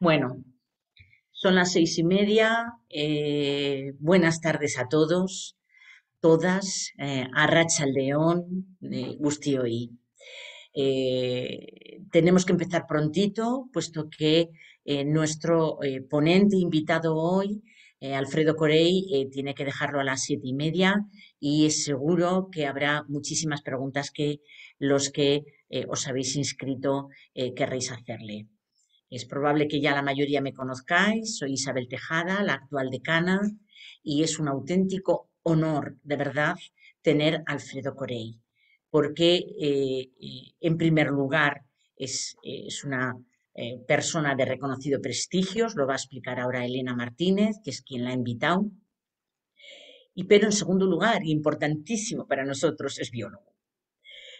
Bueno, son las seis y media. Eh, buenas tardes a todos, todas, eh, a Racha León, Gustio y. Eh, tenemos que empezar prontito, puesto que nuestro ponente invitado hoy eh, Alfredo Corey eh, tiene que dejarlo a las siete y media y es seguro que habrá muchísimas preguntas que los que eh, os habéis inscrito querréis hacerle. Es probable que ya la mayoría me conozcáis. Soy Isabel Tejada, la actual decana, y es un auténtico honor, de verdad, tener a Alfredo Corey, porque en primer lugar es una eh, persona de reconocido prestigio, lo va a explicar ahora Elena Martínez, que es quien la ha invitado. Y pero en segundo lugar, importantísimo para nosotros, es biólogo.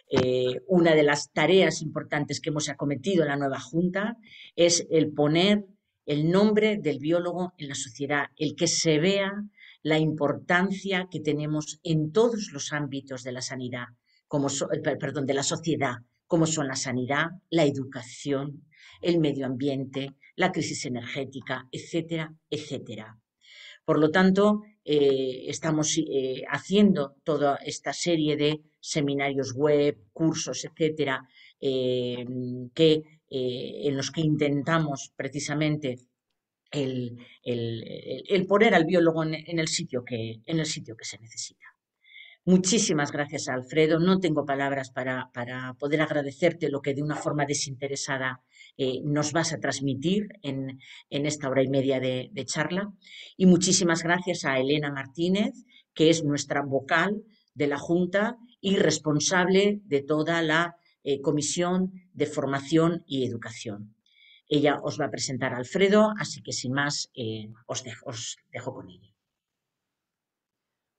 Eh, una de las tareas importantes que hemos acometido en la nueva Junta es el poner el nombre del biólogo en la sociedad, el que se vea la importancia que tenemos en todos los ámbitos de la sanidad, como eh, perdón, de la sociedad, como son la sanidad, la educación, el medio ambiente, la crisis energética, etcétera, etcétera. Por lo tanto, eh, estamos eh, haciendo toda esta serie de seminarios web, cursos, etcétera, eh, que, en los que intentamos precisamente el, poner al biólogo en, el sitio que, en el sitio que se necesita. Muchísimas gracias, Alfredo. No tengo palabras para poder agradecerte lo que de una forma desinteresada eh, nos vas a transmitir en, esta hora y media de, charla. Y muchísimas gracias a Elena Martínez, que es nuestra vocal de la Junta y responsable de toda la eh, Comisión de Formación y Educación. Ella os va a presentar a Alfredo, así que sin más eh, os, dejo, con ella.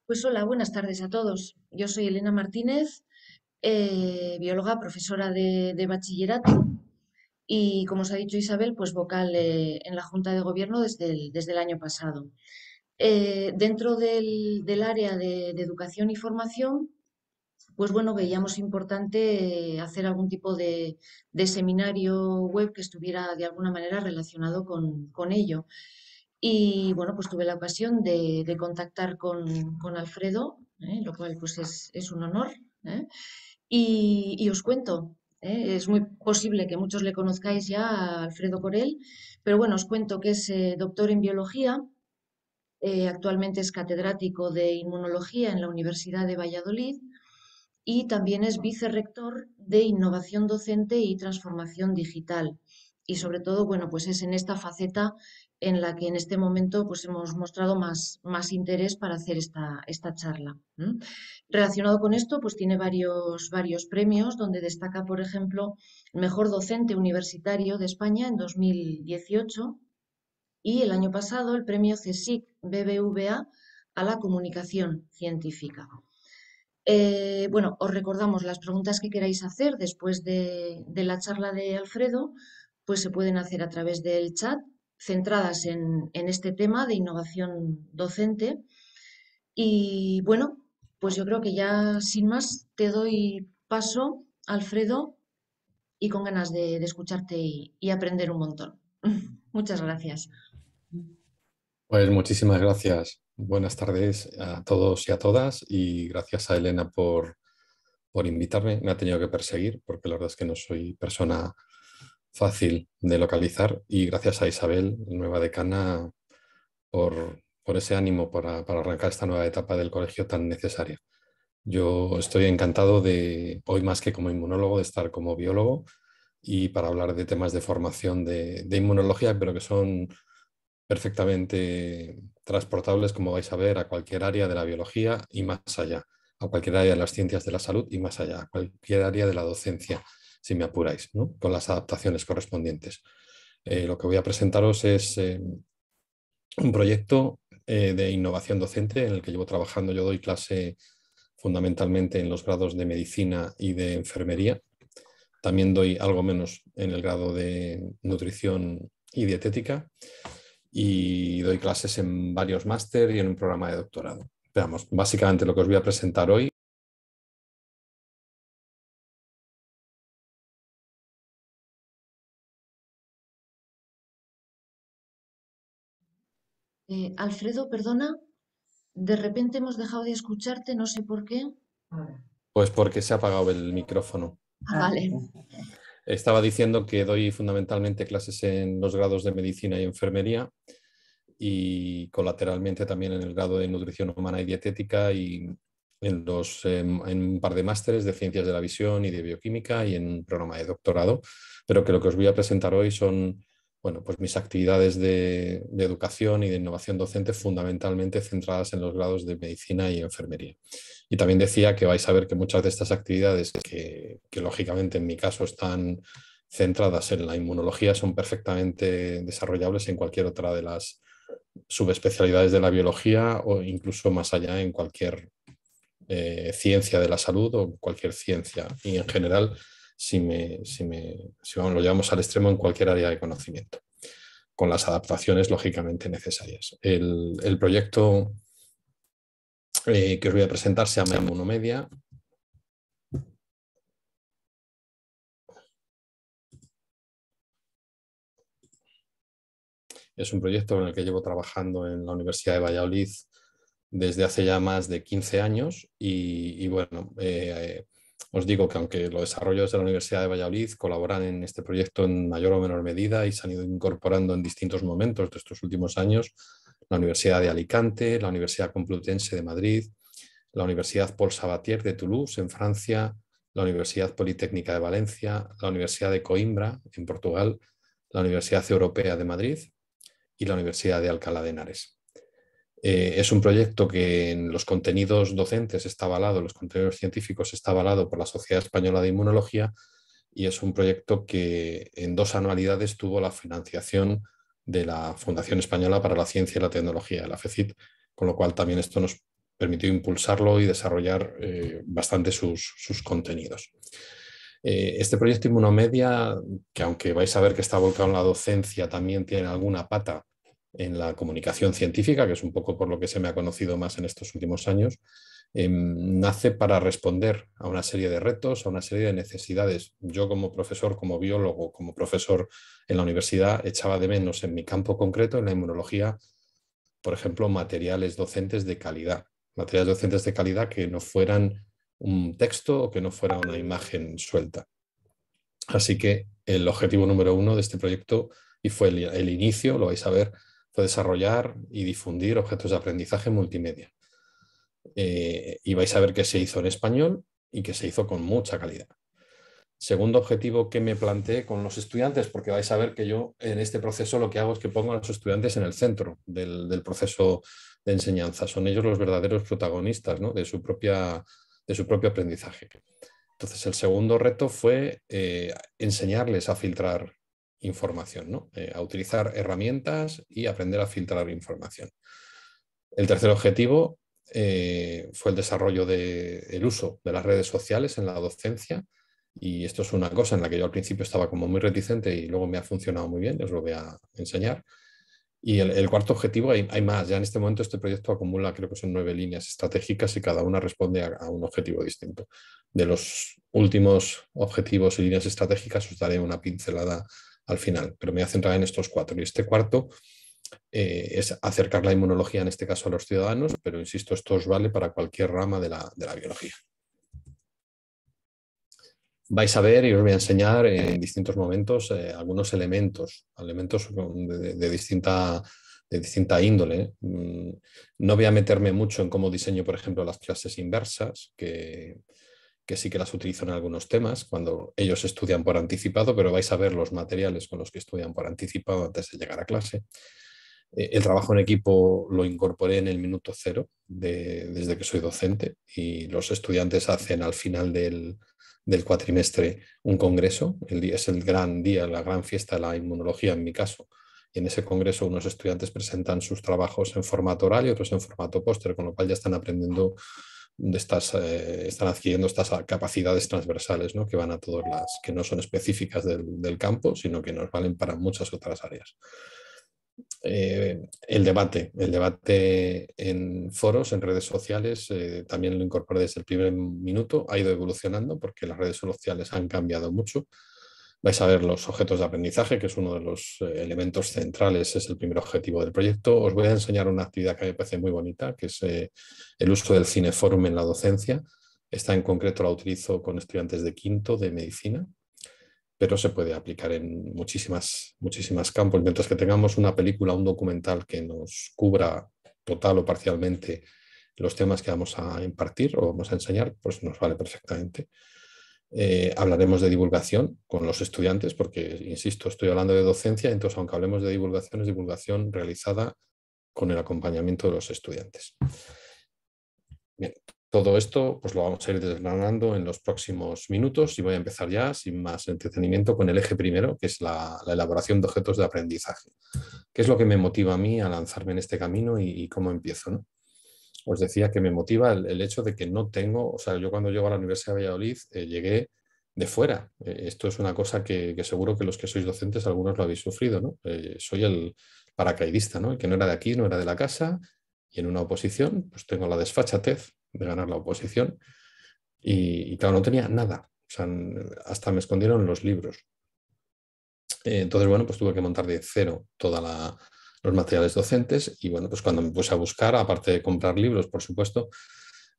Pues hola, buenas tardes a todos. Yo soy Elena Martínez, bióloga, profesora de bachillerato y, como os ha dicho Isabel, pues vocal eh, en la Junta de Gobierno desde el, año pasado. Eh, dentro del, área de, educación y formación, pues bueno, veíamos importante eh, hacer algún tipo de, seminario web que estuviera de alguna manera relacionado con, ello. Y bueno, pues tuve la ocasión de, contactar con, Alfredo, lo cual pues es, un honor. Y, y, os cuento, ¿eh? es muy posible que muchos le conozcáis ya a Alfredo Corel, pero bueno, os cuento que es eh, doctor en biología, eh, actualmente es catedrático de inmunología en la Universidad de Valladolid y también es vicerrector de innovación docente y transformación digital. Y sobre todo, bueno, pues es en esta faceta en la que en este momento pues, hemos mostrado más, más interés para hacer esta, esta charla. Relacionado con esto, pues tiene varios, varios premios, donde destaca, por ejemplo, el mejor docente universitario de España en 2018 y el año pasado el premio CESIC BBVA a la comunicación científica. Eh, bueno, os recordamos las preguntas que queráis hacer después de, de la charla de Alfredo, pues se pueden hacer a través del chat centradas en, este tema de innovación docente. Y bueno, pues yo creo que ya sin más te doy paso, Alfredo, y con ganas de, escucharte y, aprender un montón. Muchas gracias. Pues muchísimas gracias. Buenas tardes a todos y a todas y gracias a Elena por, por invitarme. Me ha tenido que perseguir porque la verdad es que no soy persona fácil de localizar y gracias a Isabel, nueva decana, por, ese ánimo para, arrancar esta nueva etapa del colegio tan necesaria. Yo estoy encantado de, hoy más que como inmunólogo, de estar como biólogo y para hablar de temas de formación de, de inmunología, pero que son perfectamente transportables, como vais a ver, a cualquier área de la biología y más allá, a cualquier área de las ciencias de la salud y más allá, a cualquier área de la docencia si me apuráis, con las adaptaciones correspondientes. Eh, lo que voy a presentaros es em, un proyecto eh, de innovación docente en el que llevo trabajando. Yo doy clase fundamentalmente en los grados de medicina y de enfermería. También doy algo menos en el grado de nutrición y dietética. Y doy clases en varios máster y en un programa de doctorado. Veamos, básicamente lo que os voy a presentar hoy Eh, Alfredo, perdona, de repente hemos dejado de escucharte, no sé por qué. Pues porque se ha apagado el micrófono. Ah, vale. Estaba diciendo que doy fundamentalmente clases en los grados de medicina y enfermería y colateralmente también en el grado de nutrición humana y dietética y en, los, em, en un par de másteres de ciencias de la visión y de bioquímica y en un programa de doctorado, pero que lo que os voy a presentar hoy son bueno, pues mis actividades de, educación y de innovación docente fundamentalmente centradas en los grados de medicina y enfermería. Y también decía que vais a ver que muchas de estas actividades que, lógicamente en mi caso están centradas en la inmunología son perfectamente desarrollables en cualquier otra de las subespecialidades de la biología o incluso más allá en cualquier eh, ciencia de la salud o cualquier ciencia. Y en general si, me, lo llevamos al extremo en cualquier área de conocimiento, con las adaptaciones lógicamente necesarias. El, proyecto eh, que os voy a presentar se llama Monomedia. Es un proyecto en el que llevo trabajando en la Universidad de Valladolid desde hace ya más de 15 años y, bueno, eh, os digo que aunque los desarrollos de la Universidad de Valladolid colaboran en este proyecto en mayor o menor medida y se han ido incorporando en distintos momentos de estos últimos años, la Universidad de Alicante, la Universidad Complutense de Madrid, la Universidad Paul Sabatier de Toulouse en Francia, la Universidad Politécnica de Valencia, la Universidad de Coimbra en Portugal, la Universidad Europea de Madrid y la Universidad de Alcalá de Henares. Eh, es un proyecto que en los contenidos docentes está avalado, los contenidos científicos está avalado por la Sociedad Española de Inmunología y es un proyecto que en dos anualidades tuvo la financiación de la Fundación Española para la Ciencia y la Tecnología, la FECIT, con lo cual también esto nos permitió impulsarlo y desarrollar eh, bastante sus, contenidos. Eh, este proyecto Inmunomedia, que aunque vais a ver que está volcado en la docencia, también tiene alguna pata en la comunicación científica, que es un poco por lo que se me ha conocido más en estos últimos años, em, nace para responder a una serie de retos, a una serie de necesidades. Yo como profesor, como biólogo, como profesor en la universidad, echaba de menos en mi campo concreto, en la inmunología, por ejemplo, materiales docentes de calidad. Materiales docentes de calidad que no fueran un texto o que no fuera una imagen suelta. Así que el objetivo número uno de este proyecto, y fue el inicio, lo vais a ver, desarrollar y difundir objetos de aprendizaje multimedia. Eh, y vais a ver que se hizo en español y que se hizo con mucha calidad. Segundo objetivo que me planteé con los estudiantes, porque vais a ver que yo en este proceso lo que hago es que pongo a los estudiantes en el centro del, proceso de enseñanza. Son ellos los verdaderos protagonistas de, su propia, de su propio aprendizaje. Entonces, el segundo reto fue eh, enseñarles a filtrar información, eh, a utilizar herramientas y aprender a filtrar información. El tercer objetivo eh, fue el desarrollo del uso de las redes sociales en la docencia. Y esto es una cosa en la que yo al principio estaba como muy reticente y luego me ha funcionado muy bien, os lo voy a enseñar. Y el, cuarto objetivo, hay, más, ya en este momento este proyecto acumula, creo que son nueve líneas estratégicas y cada una responde a un objetivo distinto. De los últimos objetivos y líneas estratégicas os daré una pincelada al final, pero me voy a centrar en estos cuatro. Y este cuarto eh, es acercar la inmunología, en este caso, a los ciudadanos, pero insisto, esto os vale para cualquier rama de la, biología. Vais a ver y os voy a enseñar eh, en distintos momentos eh, algunos elementos, elementos de, distinta de distinta índole. Mm, no voy a meterme mucho en cómo diseño, por ejemplo, las clases inversas, que que sí que las utilizo en algunos temas, cuando ellos estudian por anticipado, pero vais a ver los materiales con los que estudian por anticipado antes de llegar a clase. Eh, el trabajo en equipo lo incorporé en el minuto cero, desde que soy docente, y los estudiantes hacen al final del, cuatrimestre un congreso. El día, es el gran día, la gran fiesta de la inmunología en mi caso. Y en ese congreso unos estudiantes presentan sus trabajos en formato oral y otros en formato póster, con lo cual ya están aprendiendo eh, están adquiriendo estas capacidades transversales ¿no? que van a todas las que no son específicas del, campo, sino que nos valen para muchas otras áreas. Eh, el debate, el debate en foros, en redes sociales, eh, también lo incorporé desde el primer minuto, ha ido evolucionando porque las redes sociales han cambiado mucho, Vais a ver los objetos de aprendizaje, que es uno de los eh, elementos centrales, es el primer objetivo del proyecto. Os voy a enseñar una actividad que me parece muy bonita, que es eh, el uso del cineforum en la docencia. Esta en concreto la utilizo con estudiantes de quinto de medicina, pero se puede aplicar en muchísimas, muchísimas campos. Mientras que tengamos una película, un documental que nos cubra total o parcialmente los temas que vamos a impartir o vamos a enseñar, pues nos vale perfectamente. Eh, hablaremos de divulgación con los estudiantes, porque, insisto, estoy hablando de docencia, entonces aunque hablemos de divulgación, es divulgación realizada con el acompañamiento de los estudiantes. todo esto pues, lo vamos a ir desgranando en los próximos minutos y voy a empezar ya, sin más entretenimiento, con el eje primero, que es la, elaboración de objetos de aprendizaje. ¿Qué es lo que me motiva a mí a lanzarme en este camino y, cómo empiezo? os decía que me motiva el, hecho de que no tengo, o sea, yo cuando llego a la Universidad de Valladolid eh, llegué de fuera. Eh, esto es una cosa que, seguro que los que sois docentes, algunos lo habéis sufrido, ¿no? Eh, soy el paracaidista, ¿no? El que no era de aquí, no era de la casa, y en una oposición, pues tengo la desfachatez de ganar la oposición, y, y claro, no tenía nada. O sea, hasta me escondieron los libros. entonces, bueno, pues tuve que montar de cero toda la, los materiales docentes y bueno, pues cuando me puse a buscar, aparte de comprar libros, por supuesto,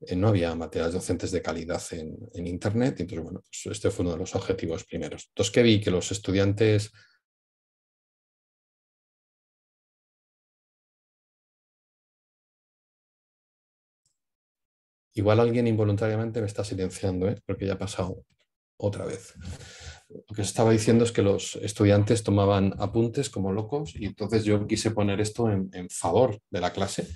eh, no había materiales docentes de calidad en, Internet. Y entonces, pues, bueno, pues este fue uno de los objetivos primeros. Entonces, que vi? Que los estudiantes... Igual alguien involuntariamente me está silenciando, ¿eh? porque ya ha pasado otra vez lo que os estaba diciendo es que los estudiantes tomaban apuntes como locos y entonces yo quise poner esto en, favor de la clase.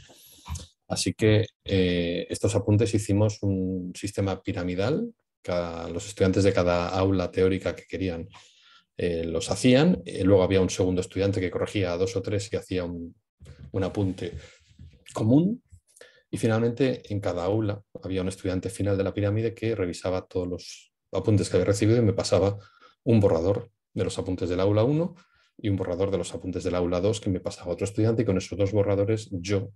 Así que eh, estos apuntes hicimos un sistema piramidal, los estudiantes de cada aula teórica que querían eh, los hacían, eh, luego había un segundo estudiante que corregía a dos o tres y hacía un, un apunte común y finalmente en cada aula había un estudiante final de la pirámide que revisaba todos los apuntes que había recibido y me pasaba un borrador de los apuntes del aula 1 y un borrador de los apuntes del aula 2 que me pasaba otro estudiante y con esos dos borradores yo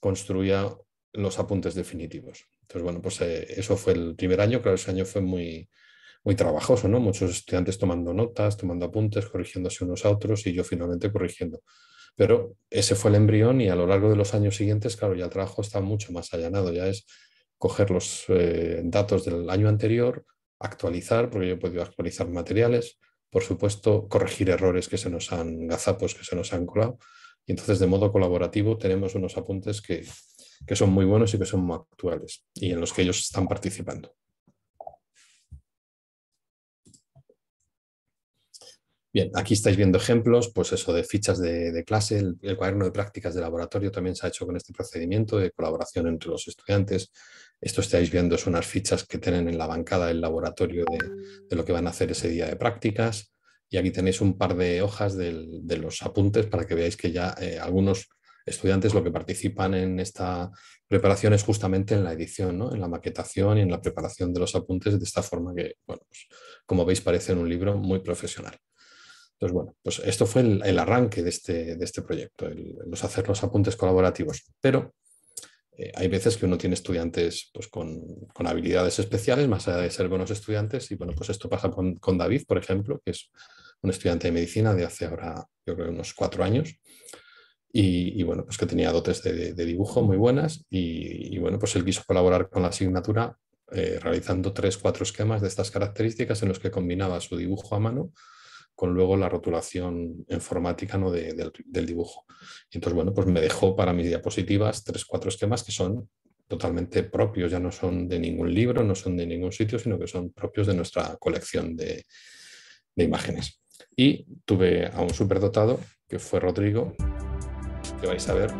construía los apuntes definitivos. Entonces, bueno, pues eh, eso fue el primer año, claro, ese año fue muy, muy trabajoso, ¿no? Muchos estudiantes tomando notas, tomando apuntes, corrigiéndose unos a otros y yo finalmente corrigiendo. Pero ese fue el embrión y a lo largo de los años siguientes, claro, ya el trabajo está mucho más allanado, ya es coger los eh, datos del año anterior, actualizar, porque yo he podido actualizar materiales, por supuesto, corregir errores que se nos han, gazapos que se nos han colado. Y entonces, de modo colaborativo, tenemos unos apuntes que, son muy buenos y que son muy actuales y en los que ellos están participando. Bien, aquí estáis viendo ejemplos, pues eso de fichas de, clase, el, cuaderno de prácticas de laboratorio también se ha hecho con este procedimiento de colaboración entre los estudiantes. Esto estáis viendo son unas fichas que tienen en la bancada del laboratorio de, lo que van a hacer ese día de prácticas. Y aquí tenéis un par de hojas de los apuntes para que veáis que ya eh, algunos estudiantes lo que participan en esta preparación es justamente en la edición, en la maquetación y en la preparación de los apuntes de esta forma que, bueno, pues, como veis, parece un libro muy profesional. Entonces, bueno, pues esto fue el, arranque de este, este proyecto, los hacer los apuntes colaborativos. Pero eh, hay veces que uno tiene estudiantes pues, con, con, habilidades especiales, más allá de ser buenos estudiantes, y bueno, pues esto pasa con, David, por ejemplo, que es un estudiante de medicina de hace ahora, yo creo, unos cuatro años, y, bueno, pues que tenía dotes de, dibujo muy buenas, y, bueno, pues él quiso colaborar con la asignatura eh, realizando tres, cuatro esquemas de estas características en los que combinaba su dibujo a mano con luego la rotulación informática ¿no? del, dibujo. entonces, bueno, pues me dejó para mis diapositivas tres, cuatro esquemas que son totalmente propios, ya no son de ningún libro, no son de ningún sitio, sino que son propios de nuestra colección de, de imágenes. Y tuve a un superdotado, que fue Rodrigo, que vais a ver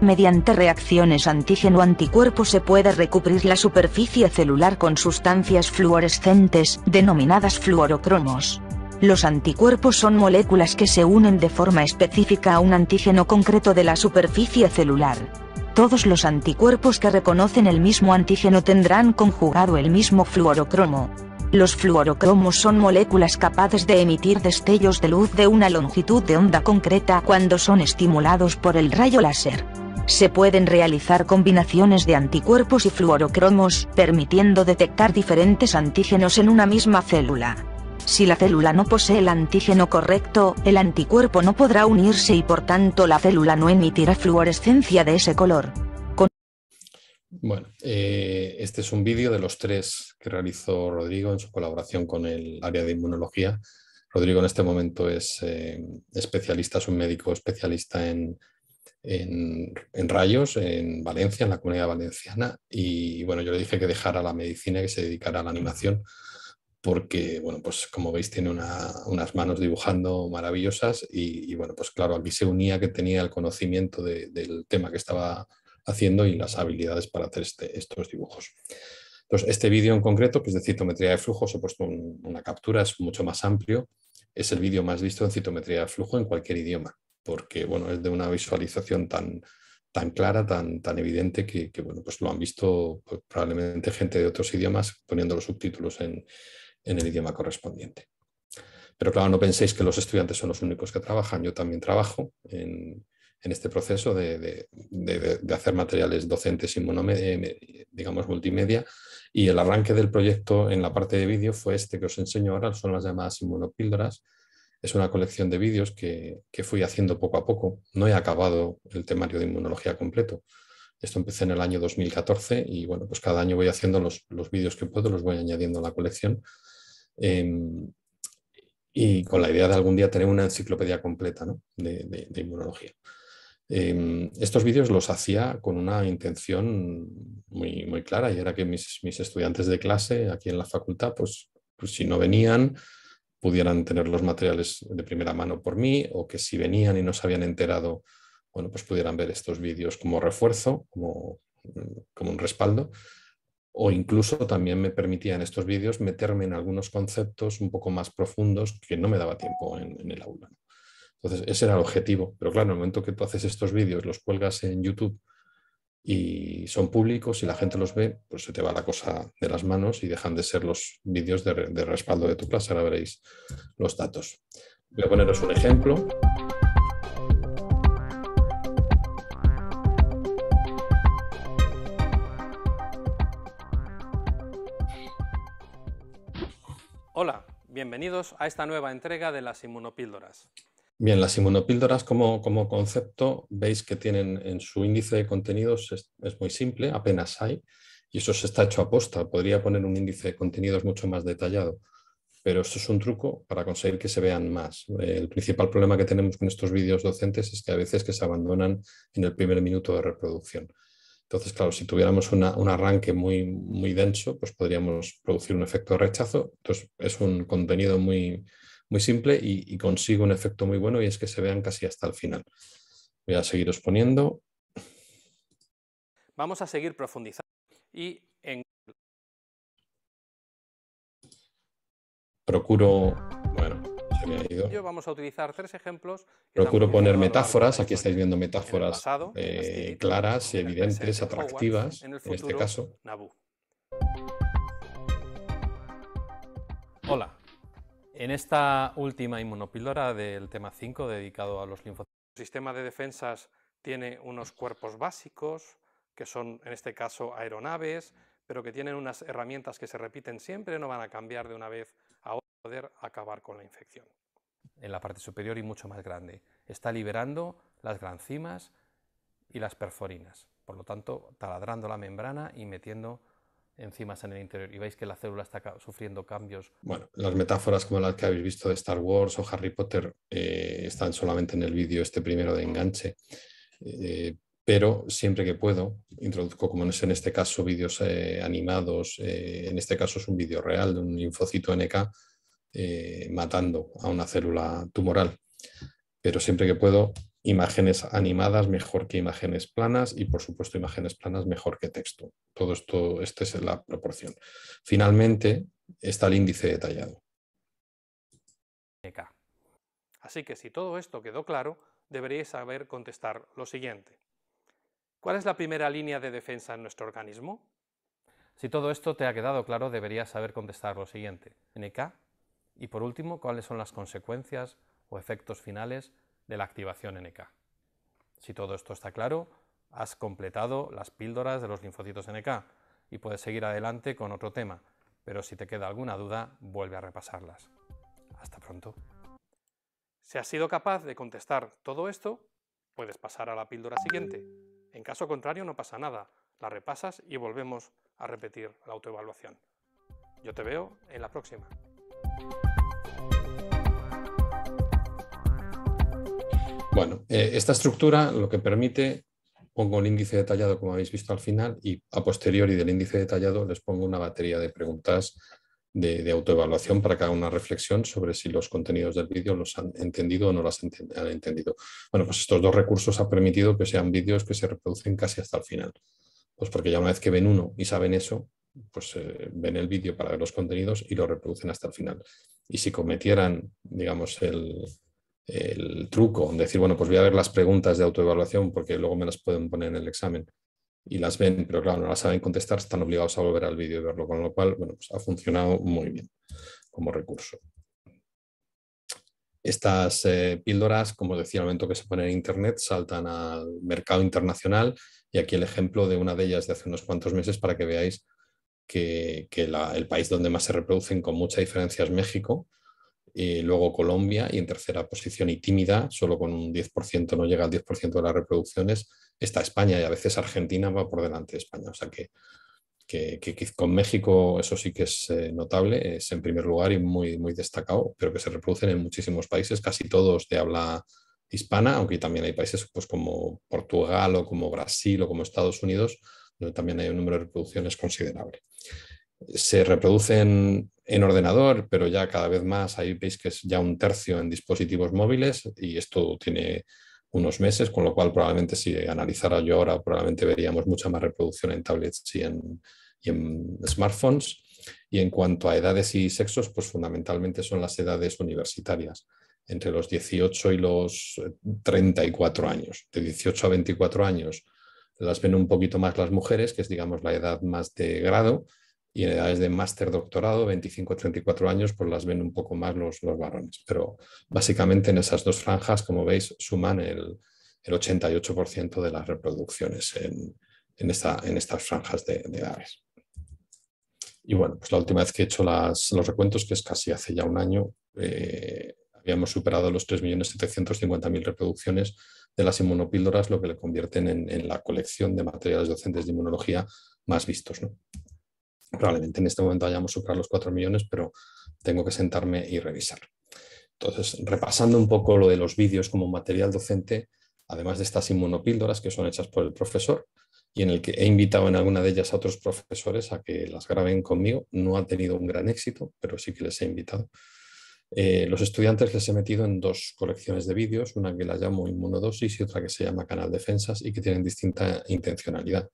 Mediante reacciones antígeno-anticuerpo se puede recubrir la superficie celular con sustancias fluorescentes, denominadas fluorocromos. Los anticuerpos son moléculas que se unen de forma específica a un antígeno concreto de la superficie celular. Todos los anticuerpos que reconocen el mismo antígeno tendrán conjugado el mismo fluorocromo. Los fluorocromos son moléculas capaces de emitir destellos de luz de una longitud de onda concreta cuando son estimulados por el rayo láser se pueden realizar combinaciones de anticuerpos y fluorocromos, permitiendo detectar diferentes antígenos en una misma célula. Si la célula no posee el antígeno correcto, el anticuerpo no podrá unirse y por tanto la célula no emitirá fluorescencia de ese color. Bueno, eh, este es un vídeo de los tres que realizó Rodrigo en su colaboración con el área de inmunología. Rodrigo en este momento es eh, especialista, es un médico especialista en en, Rayos, en Valencia, en la comunidad valenciana. Y bueno, yo le dije que dejara la medicina y que se dedicara a la animación, porque, bueno, pues como veis, tiene unas manos dibujando maravillosas. Y, bueno, pues claro, aquí se unía que tenía el conocimiento del tema que estaba haciendo y las habilidades para hacer este, estos dibujos. Entonces, este vídeo en concreto, pues de citometría de flujo, os he puesto una captura, es mucho más amplio. Es el vídeo más visto en citometría de flujo en cualquier idioma porque bueno, es de una visualización tan, clara, tan, evidente que, pues lo han visto pues, probablemente gente de otros idiomas poniendo los subtítulos en, el idioma correspondiente. Pero claro, no penséis que los estudiantes son los únicos que trabajan, yo también trabajo en, este proceso de, hacer materiales docentes y eh, multimedia. Y el arranque del proyecto en la parte de vídeo fue este que os enseño ahora, son las llamadas inmunopíldoras, es una colección de vídeos que, fui haciendo poco a poco. No he acabado el temario de inmunología completo. Esto empecé en el año 2014 y bueno, pues cada año voy haciendo los, vídeos que puedo, los voy añadiendo a la colección. Em, y con la idea de algún día tener una enciclopedia completa de, inmunología. Em, estos vídeos los hacía con una intención muy, clara y era que mis, estudiantes de clase aquí en la facultad, pues, pues si no venían, pudieran tener los materiales de primera mano por mí o que si venían y no se habían enterado, bueno, pues pudieran ver estos vídeos como refuerzo, como, mm, un respaldo. O incluso también me permitían estos vídeos meterme en algunos conceptos un poco más profundos que no me daba tiempo en, en el aula. Entonces, ese era el objetivo. Pero claro, en el momento que tú haces estos vídeos, los cuelgas en YouTube y son públicos y la gente los ve, pues se te va la cosa de las manos y dejan de ser los vídeos de, respaldo de tu clase. Ahora veréis los datos. Voy a poneros un ejemplo. Hola, bienvenidos a esta nueva entrega de las inmunopíldoras. Bien, las inmunopíldoras como, concepto, veis que tienen en su índice de contenidos, es, muy simple, apenas hay, y eso se está hecho a posta. Podría poner un índice de contenidos mucho más detallado, pero esto es un truco para conseguir que se vean más. El principal problema que tenemos con estos vídeos docentes es que a veces que se abandonan en el primer minuto de reproducción. Entonces, claro, si tuviéramos un arranque muy, muy denso, pues podríamos producir un efecto de rechazo. Entonces, es un contenido muy, muy simple y, consigo un efecto muy bueno y es que se vean casi hasta el final. Voy a seguiros poniendo. Vamos a seguir profundizando y en... Procuro, bueno, Vamos a utilizar tres ejemplos. Procuro poner metáforas, aquí estáis viendo metáforas eh, y claras, evidentes, atractivas, en, este caso. Hola, en esta última inmunopíldora del tema 5 dedicado a los linfocitos, el sistema de defensas tiene unos cuerpos básicos, que son en este caso aeronaves, pero que tienen unas herramientas que se repiten siempre, no van a cambiar de una vez a otra, poder acabar con la infección. En la parte superior y mucho más grande. Está liberando las grancimas y las perforinas, por lo tanto, taladrando la membrana y metiendo enzimas en el interior y veis que la célula está sufriendo cambios. Bueno, las metáforas como las que habéis visto de Star Wars o Harry Potter eh, están solamente en el vídeo este primero de enganche, eh, pero siempre que puedo introduzco, como es en este caso, vídeos eh, animados, en este caso es un vídeo real de un linfocito NK matando a una célula tumoral, pero siempre que puedo imágenes animadas mejor que imágenes planas y, por supuesto, imágenes planas mejor que texto. Todo esto, esta es la proporción. Finalmente, está el índice detallado. Nk. Así que si todo esto quedó claro, deberíais saber contestar lo siguiente. ¿Cuál es la primera línea de defensa en nuestro organismo? Si todo esto te ha quedado claro, deberías saber contestar lo siguiente. NK. Y por último, ¿cuáles son las consecuencias o efectos finales de la activación NK. Si todo esto está claro, has completado las píldoras de los linfocitos NK y puedes seguir adelante con otro tema, pero si te queda alguna duda, vuelve a repasarlas. Hasta pronto. Si has sido capaz de contestar todo esto, puedes pasar a la píldora siguiente. En caso contrario, no pasa nada, la repasas y volvemos a repetir la autoevaluación. Yo te veo en la próxima. Bueno, eh, esta estructura lo que permite, pongo el índice detallado como habéis visto al final y a posteriori del índice detallado les pongo una batería de preguntas de, autoevaluación para que una reflexión sobre si los contenidos del vídeo los han entendido o no los han entendido. Bueno, pues estos dos recursos han permitido que sean vídeos que se reproducen casi hasta el final. Pues porque ya una vez que ven uno y saben eso, pues eh, ven el vídeo para ver los contenidos y lo reproducen hasta el final. Y si cometieran, digamos, el, el truco, decir, bueno, pues voy a ver las preguntas de autoevaluación porque luego me las pueden poner en el examen y las ven, pero claro, no las saben contestar, están obligados a volver al vídeo y verlo, con lo cual, bueno, pues ha funcionado muy bien como recurso. Estas eh, píldoras, como decía, al momento que se ponen en Internet, saltan al mercado internacional y aquí el ejemplo de una de ellas de hace unos cuantos meses para que veáis que, el país donde más se reproducen con mucha diferencia es México, y eh, luego Colombia y en tercera posición y tímida, solo con un 10%, no llega al 10% de las reproducciones, está España y a veces Argentina va por delante de España. O sea que, con México eso sí que es eh, notable, es en primer lugar y muy, muy destacado, pero que se reproducen en muchísimos países, casi todos de habla hispana, aunque también hay países pues, como Portugal o como Brasil o como Estados Unidos, donde también hay un número de reproducciones considerable. Se reproducen en ordenador, pero ya cada vez más, ahí veis que es ya un tercio en dispositivos móviles y esto tiene unos meses, con lo cual probablemente si analizara yo ahora, probablemente veríamos mucha más reproducción en tablets y en, smartphones. Y en cuanto a edades y sexos, pues fundamentalmente son las edades universitarias, entre los 18 y los 34 eh, años. De 18 a 24 años las ven un poquito más las mujeres, que es digamos la edad más de grado, y en edades de máster doctorado, 25-34 años, pues las ven un poco más los, los, varones. Pero básicamente en esas dos franjas, como veis, suman el, 88% de las reproducciones en, esta, estas franjas de, edades. Y bueno, pues la última vez que he hecho las, los recuentos, que es casi hace ya un año, eh, habíamos superado los 3.750.000 reproducciones de las inmunopíldoras, lo que le convierten en, la colección de materiales docentes de inmunología más vistos. Probablemente en este momento hayamos superado los 4 millones, pero tengo que sentarme y revisar. Entonces, repasando un poco lo de los vídeos como material docente, además de estas inmunopíldoras que son hechas por el profesor y en el que he invitado en alguna de ellas a otros profesores a que las graben conmigo, no ha tenido un gran éxito, pero sí que les he invitado. Eh, los estudiantes les he metido en dos colecciones de vídeos, una que la llamo inmunodosis y otra que se llama canal defensas y que tienen distinta intencionalidad.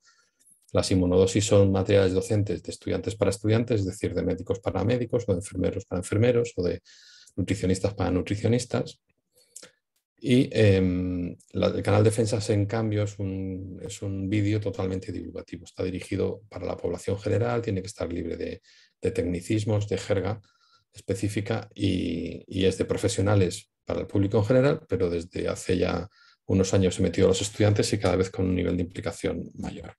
Las inmunodosis son materiales docentes de estudiantes para estudiantes, es decir, de médicos para médicos o de enfermeros para enfermeros o de nutricionistas para nutricionistas. Y em, el canal Defensas, en cambio, es un, es vídeo totalmente divulgativo. Está dirigido para la población general, tiene que estar libre de, tecnicismos, de jerga específica y, y es de profesionales para el público en general, pero desde hace ya unos años he metido a los estudiantes y cada vez con un nivel de implicación mayor.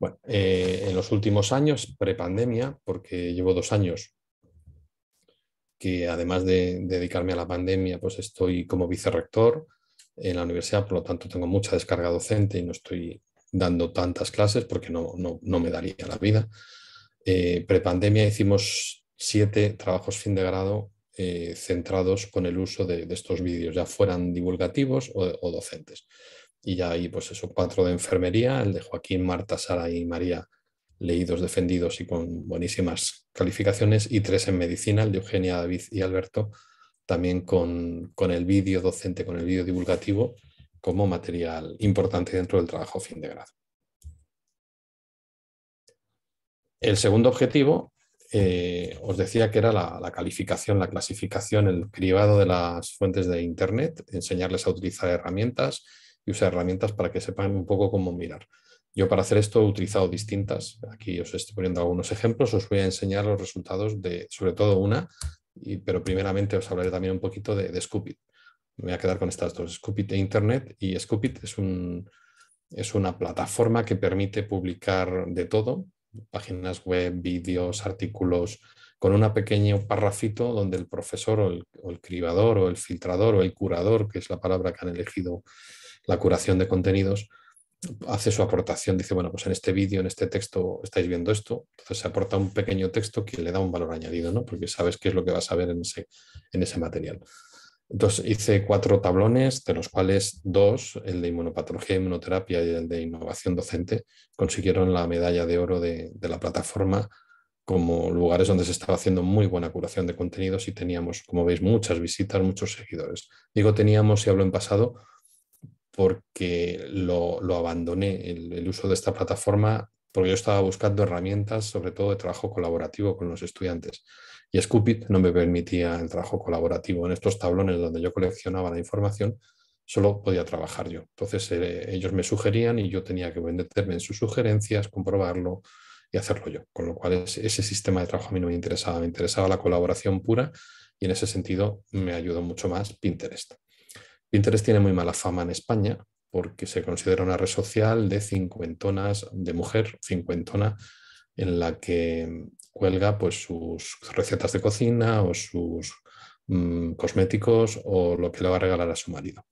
Bueno, eh, en los últimos años, prepandemia, porque llevo dos años que además de dedicarme a la pandemia, pues estoy como vicerrector en la universidad, por lo tanto tengo mucha descarga docente y no estoy dando tantas clases porque no, me daría la vida. Eh, prepandemia hicimos siete trabajos fin de grado eh, centrados con el uso de, estos vídeos, ya fueran divulgativos o docentes y ya ahí, pues eso, cuatro de enfermería, el de Joaquín, Marta, Sara y María, leídos, defendidos y con buenísimas calificaciones, y tres en medicina, el de Eugenia, David y Alberto, también con, el vídeo docente, con el vídeo divulgativo, como material importante dentro del trabajo fin de grado. El segundo objetivo, eh, os decía que era la, la, calificación, la clasificación, el cribado de las fuentes de Internet, enseñarles a utilizar herramientas, y usar herramientas para que sepan un poco cómo mirar. Yo para hacer esto he utilizado distintas. Aquí os estoy poniendo algunos ejemplos. Os voy a enseñar los resultados de, sobre todo una, pero primeramente os hablaré también un poquito de, de Scoopit. Me voy a quedar con estas dos, Scoopit e Internet. Y Scoopit es, un, es una plataforma que permite publicar de todo, páginas web, vídeos, artículos, con un pequeño parrafito donde el profesor o el, o el, cribador o el filtrador o el curador, que es la palabra que han elegido la curación de contenidos, hace su aportación, dice, bueno, pues en este vídeo, en este texto estáis viendo esto, entonces se aporta un pequeño texto que le da un valor añadido, ¿no? Porque sabes qué es lo que vas a ver en ese, en ese material. Entonces hice cuatro tablones, de los cuales dos, el de inmunopatología inmunoterapia y el de innovación docente, consiguieron la medalla de oro de, la plataforma como lugares donde se estaba haciendo muy buena curación de contenidos y teníamos, como veis, muchas visitas, muchos seguidores. Digo teníamos, y hablo en pasado, porque lo, abandoné, el, uso de esta plataforma, porque yo estaba buscando herramientas, sobre todo de trabajo colaborativo con los estudiantes. Y Scoopit no me permitía el trabajo colaborativo. En estos tablones donde yo coleccionaba la información, solo podía trabajar yo. Entonces eh, ellos me sugerían y yo tenía que venderme en sus sugerencias, comprobarlo y hacerlo yo. Con lo cual ese sistema de trabajo a mí no me interesaba, me interesaba la colaboración pura y en ese sentido me ayudó mucho más Pinterest. Pinterest tiene muy mala fama en España porque se considera una red social de cincuentonas, de mujer cincuentona, en la que cuelga pues, sus recetas de cocina o sus mm, cosméticos o lo que le va a regalar a su marido.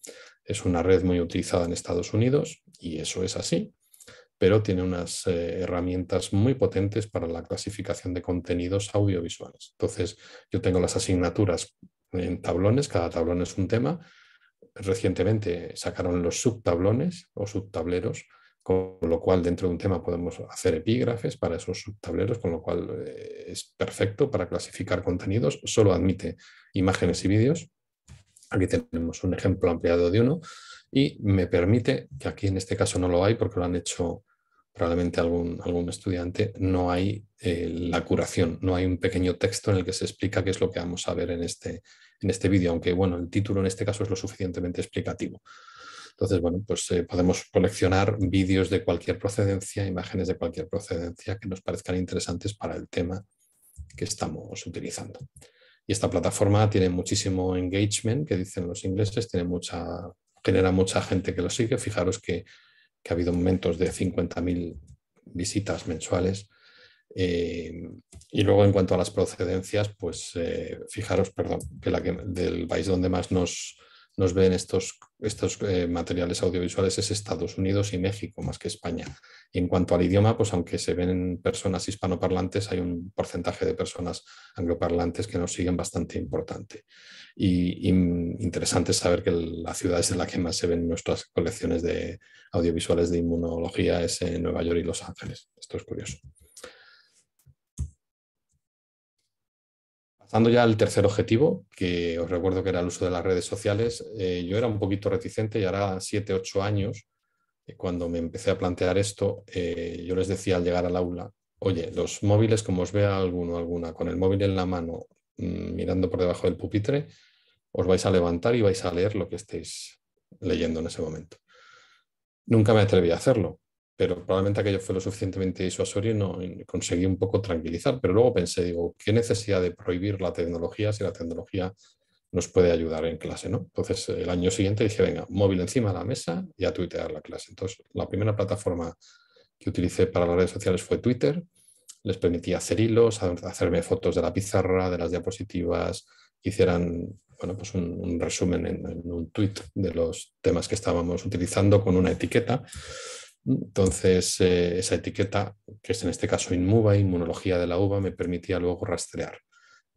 Es una red muy utilizada en Estados Unidos y eso es así, pero tiene unas eh, herramientas muy potentes para la clasificación de contenidos audiovisuales. Entonces, yo tengo las asignaturas en tablones, cada tablón es un tema recientemente sacaron los subtablones o subtableros, con lo cual dentro de un tema podemos hacer epígrafes para esos subtableros, con lo cual eh, es perfecto para clasificar contenidos, solo admite imágenes y vídeos. Aquí tenemos un ejemplo ampliado de uno y me permite, que aquí en este caso no lo hay porque lo han hecho probablemente algún, algún estudiante, no hay eh, la curación, no hay un pequeño texto en el que se explica qué es lo que vamos a ver en este, en este vídeo, aunque bueno, el título en este caso es lo suficientemente explicativo. Entonces, bueno, pues eh, podemos coleccionar vídeos de cualquier procedencia, imágenes de cualquier procedencia que nos parezcan interesantes para el tema que estamos utilizando. Y esta plataforma tiene muchísimo engagement, que dicen los ingleses, tiene mucha, genera mucha gente que lo sigue. Fijaros que, que ha habido momentos de 50.000 visitas mensuales eh, y luego, en cuanto a las procedencias, pues eh, fijaros, perdón, que la del país donde más nos, ven estos, eh, materiales audiovisuales es Estados Unidos y México, más que España. en cuanto al idioma, pues aunque se ven personas hispanoparlantes, hay un porcentaje de personas angloparlantes que nos siguen bastante importante. Y, interesante saber que la ciudad es en la que más se ven nuestras colecciones de audiovisuales de inmunología es Nueva York y Los Ángeles. Esto es curioso. Pasando ya al tercer objetivo, que os recuerdo que era el uso de las redes sociales, eh, yo era un poquito reticente y ahora siete, ocho años, eh, cuando me empecé a plantear esto, eh, yo les decía al llegar al aula, oye, los móviles, como os vea alguno alguna, con el móvil en la mano, mm, mirando por debajo del pupitre, os vais a levantar y vais a leer lo que estéis leyendo en ese momento. Nunca me atreví a hacerlo, pero probablemente aquello fue lo suficientemente disuasorio y no conseguí un poco tranquilizar. Pero luego pensé, digo, ¿qué necesidad de prohibir la tecnología si la tecnología nos puede ayudar en clase? Entonces, el año siguiente dije, venga, móvil encima de la mesa y a tuitear la clase. Entonces, la primera plataforma que utilicé para las redes sociales fue Twitter. Les permitía hacer hilos, hacerme fotos de la pizarra, de las diapositivas, que hicieran bueno, pues un, resumen en, un tweet de los temas que estábamos utilizando con una etiqueta. Entonces, eh, esa etiqueta, que es en este caso inmuba inmunología de la uva, me permitía luego rastrear.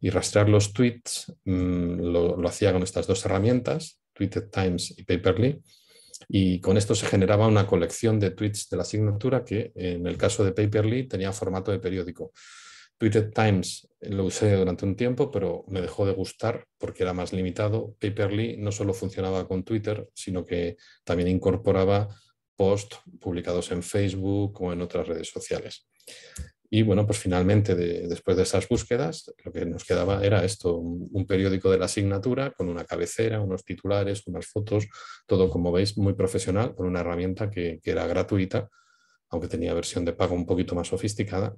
Y rastrear los tweets mm, lo, lo, hacía con estas dos herramientas, Tweeted Times y Paperly, y con esto se generaba una colección de tweets de la asignatura que en el caso de Paperly tenía formato de periódico. Tweeted Times lo usé durante un tiempo, pero me dejó de gustar porque era más limitado. Paperly no solo funcionaba con Twitter, sino que también incorporaba post, publicados en Facebook o en otras redes sociales. Y bueno, pues finalmente, después de esas búsquedas, lo que nos quedaba era esto, un, periódico de la asignatura con una cabecera, unos titulares, unas fotos, todo como veis muy profesional, con una herramienta que, que era gratuita, aunque tenía versión de pago un poquito más sofisticada.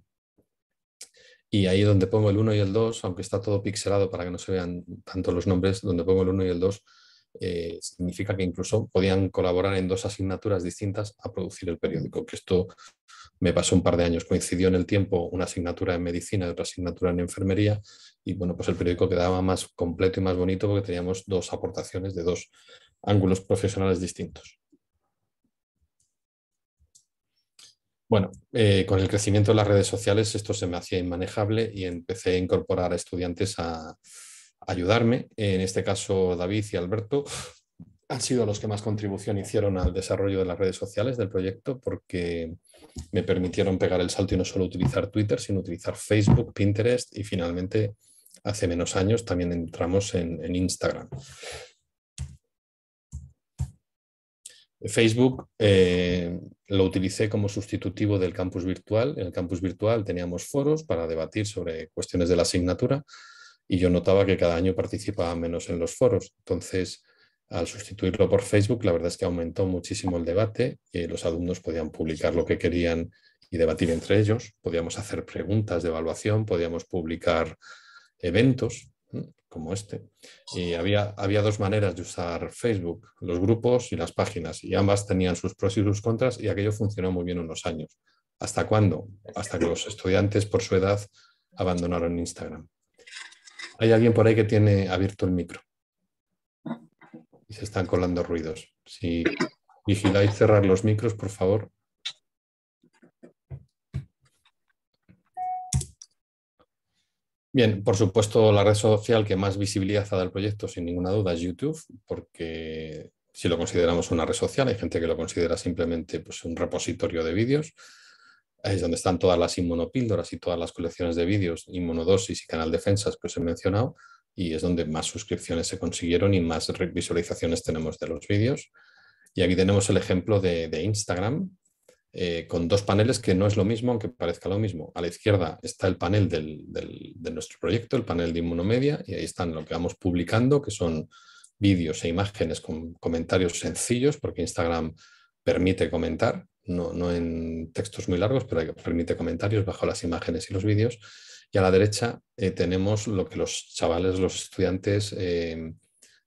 Y ahí donde pongo el 1 y el 2, aunque está todo pixelado para que no se vean tanto los nombres, donde pongo el 1 y el 2 eh, significa que incluso podían colaborar en dos asignaturas distintas a producir el periódico, que esto me pasó un par de años. Coincidió en el tiempo una asignatura en medicina y otra asignatura en enfermería, y bueno, pues el periódico quedaba más completo y más bonito porque teníamos dos aportaciones de dos ángulos profesionales distintos. Bueno, eh, con el crecimiento de las redes sociales esto se me hacía inmanejable y empecé a incorporar a estudiantes a, ayudarme, en este caso David y Alberto, han sido los que más contribución hicieron al desarrollo de las redes sociales del proyecto porque me permitieron pegar el salto y no solo utilizar Twitter, sino utilizar Facebook, Pinterest y finalmente hace menos años también entramos en, Instagram. Facebook eh, lo utilicé como sustitutivo del campus virtual. En el campus virtual teníamos foros para debatir sobre cuestiones de la asignatura y yo notaba que cada año participaba menos en los foros. Entonces, al sustituirlo por Facebook, la verdad es que aumentó muchísimo el debate y los alumnos podían publicar lo que querían y debatir entre ellos. Podíamos hacer preguntas de evaluación, podíamos publicar eventos como este. Y había, había dos maneras de usar Facebook, los grupos y las páginas, y ambas tenían sus pros y sus contras y aquello funcionó muy bien unos años. ¿Hasta cuándo? Hasta que los estudiantes por su edad abandonaron Instagram. Hay alguien por ahí que tiene abierto el micro. Y se están colando ruidos. Si vigiláis cerrar los micros, por favor. Bien, por supuesto, la red social que más visibilidad ha dado al proyecto, sin ninguna duda, es YouTube, porque si lo consideramos una red social, hay gente que lo considera simplemente pues, un repositorio de vídeos es donde están todas las inmunopíldoras y todas las colecciones de vídeos, inmunodosis y canal defensas que os he mencionado, y es donde más suscripciones se consiguieron y más visualizaciones tenemos de los vídeos. Y aquí tenemos el ejemplo de, de Instagram, eh, con dos paneles que no es lo mismo, aunque parezca lo mismo. A la izquierda está el panel de nuestro proyecto, el panel de inmunomedia, y ahí están lo que vamos publicando, que son vídeos e imágenes con comentarios sencillos, porque Instagram permite comentar no, en textos muy largos, pero permite comentarios bajo las imágenes y los vídeos. Y a la derecha eh, tenemos lo que los chavales, los estudiantes, eh,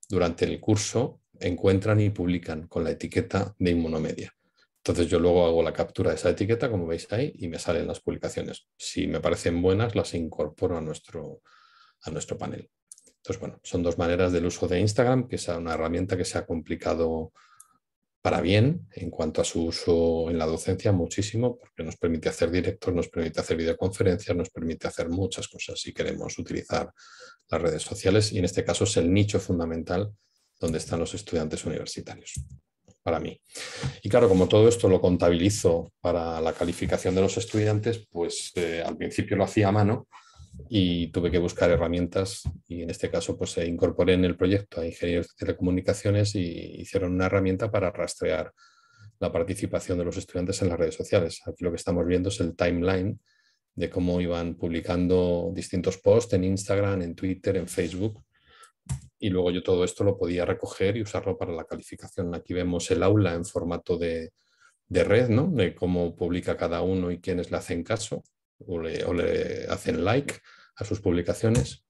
durante el curso encuentran y publican con la etiqueta de Inmunomedia. Entonces yo luego hago la captura de esa etiqueta, como veis ahí, y me salen las publicaciones. Si me parecen buenas, las incorporo a nuestro, a nuestro panel. Entonces, bueno, son dos maneras del uso de Instagram, que es una herramienta que se ha complicado para bien en cuanto a su uso en la docencia muchísimo, porque nos permite hacer directos, nos permite hacer videoconferencias, nos permite hacer muchas cosas si queremos utilizar las redes sociales y en este caso es el nicho fundamental donde están los estudiantes universitarios para mí. Y claro, como todo esto lo contabilizo para la calificación de los estudiantes, pues eh, al principio lo hacía a mano, y tuve que buscar herramientas y en este caso pues incorporé en el proyecto a ingenieros de telecomunicaciones y hicieron una herramienta para rastrear la participación de los estudiantes en las redes sociales. Aquí lo que estamos viendo es el timeline de cómo iban publicando distintos posts en Instagram, en Twitter, en Facebook. Y luego yo todo esto lo podía recoger y usarlo para la calificación. Aquí vemos el aula en formato de, de red, ¿no? De cómo publica cada uno y quiénes le hacen caso o le, hacen like a sus publicaciones.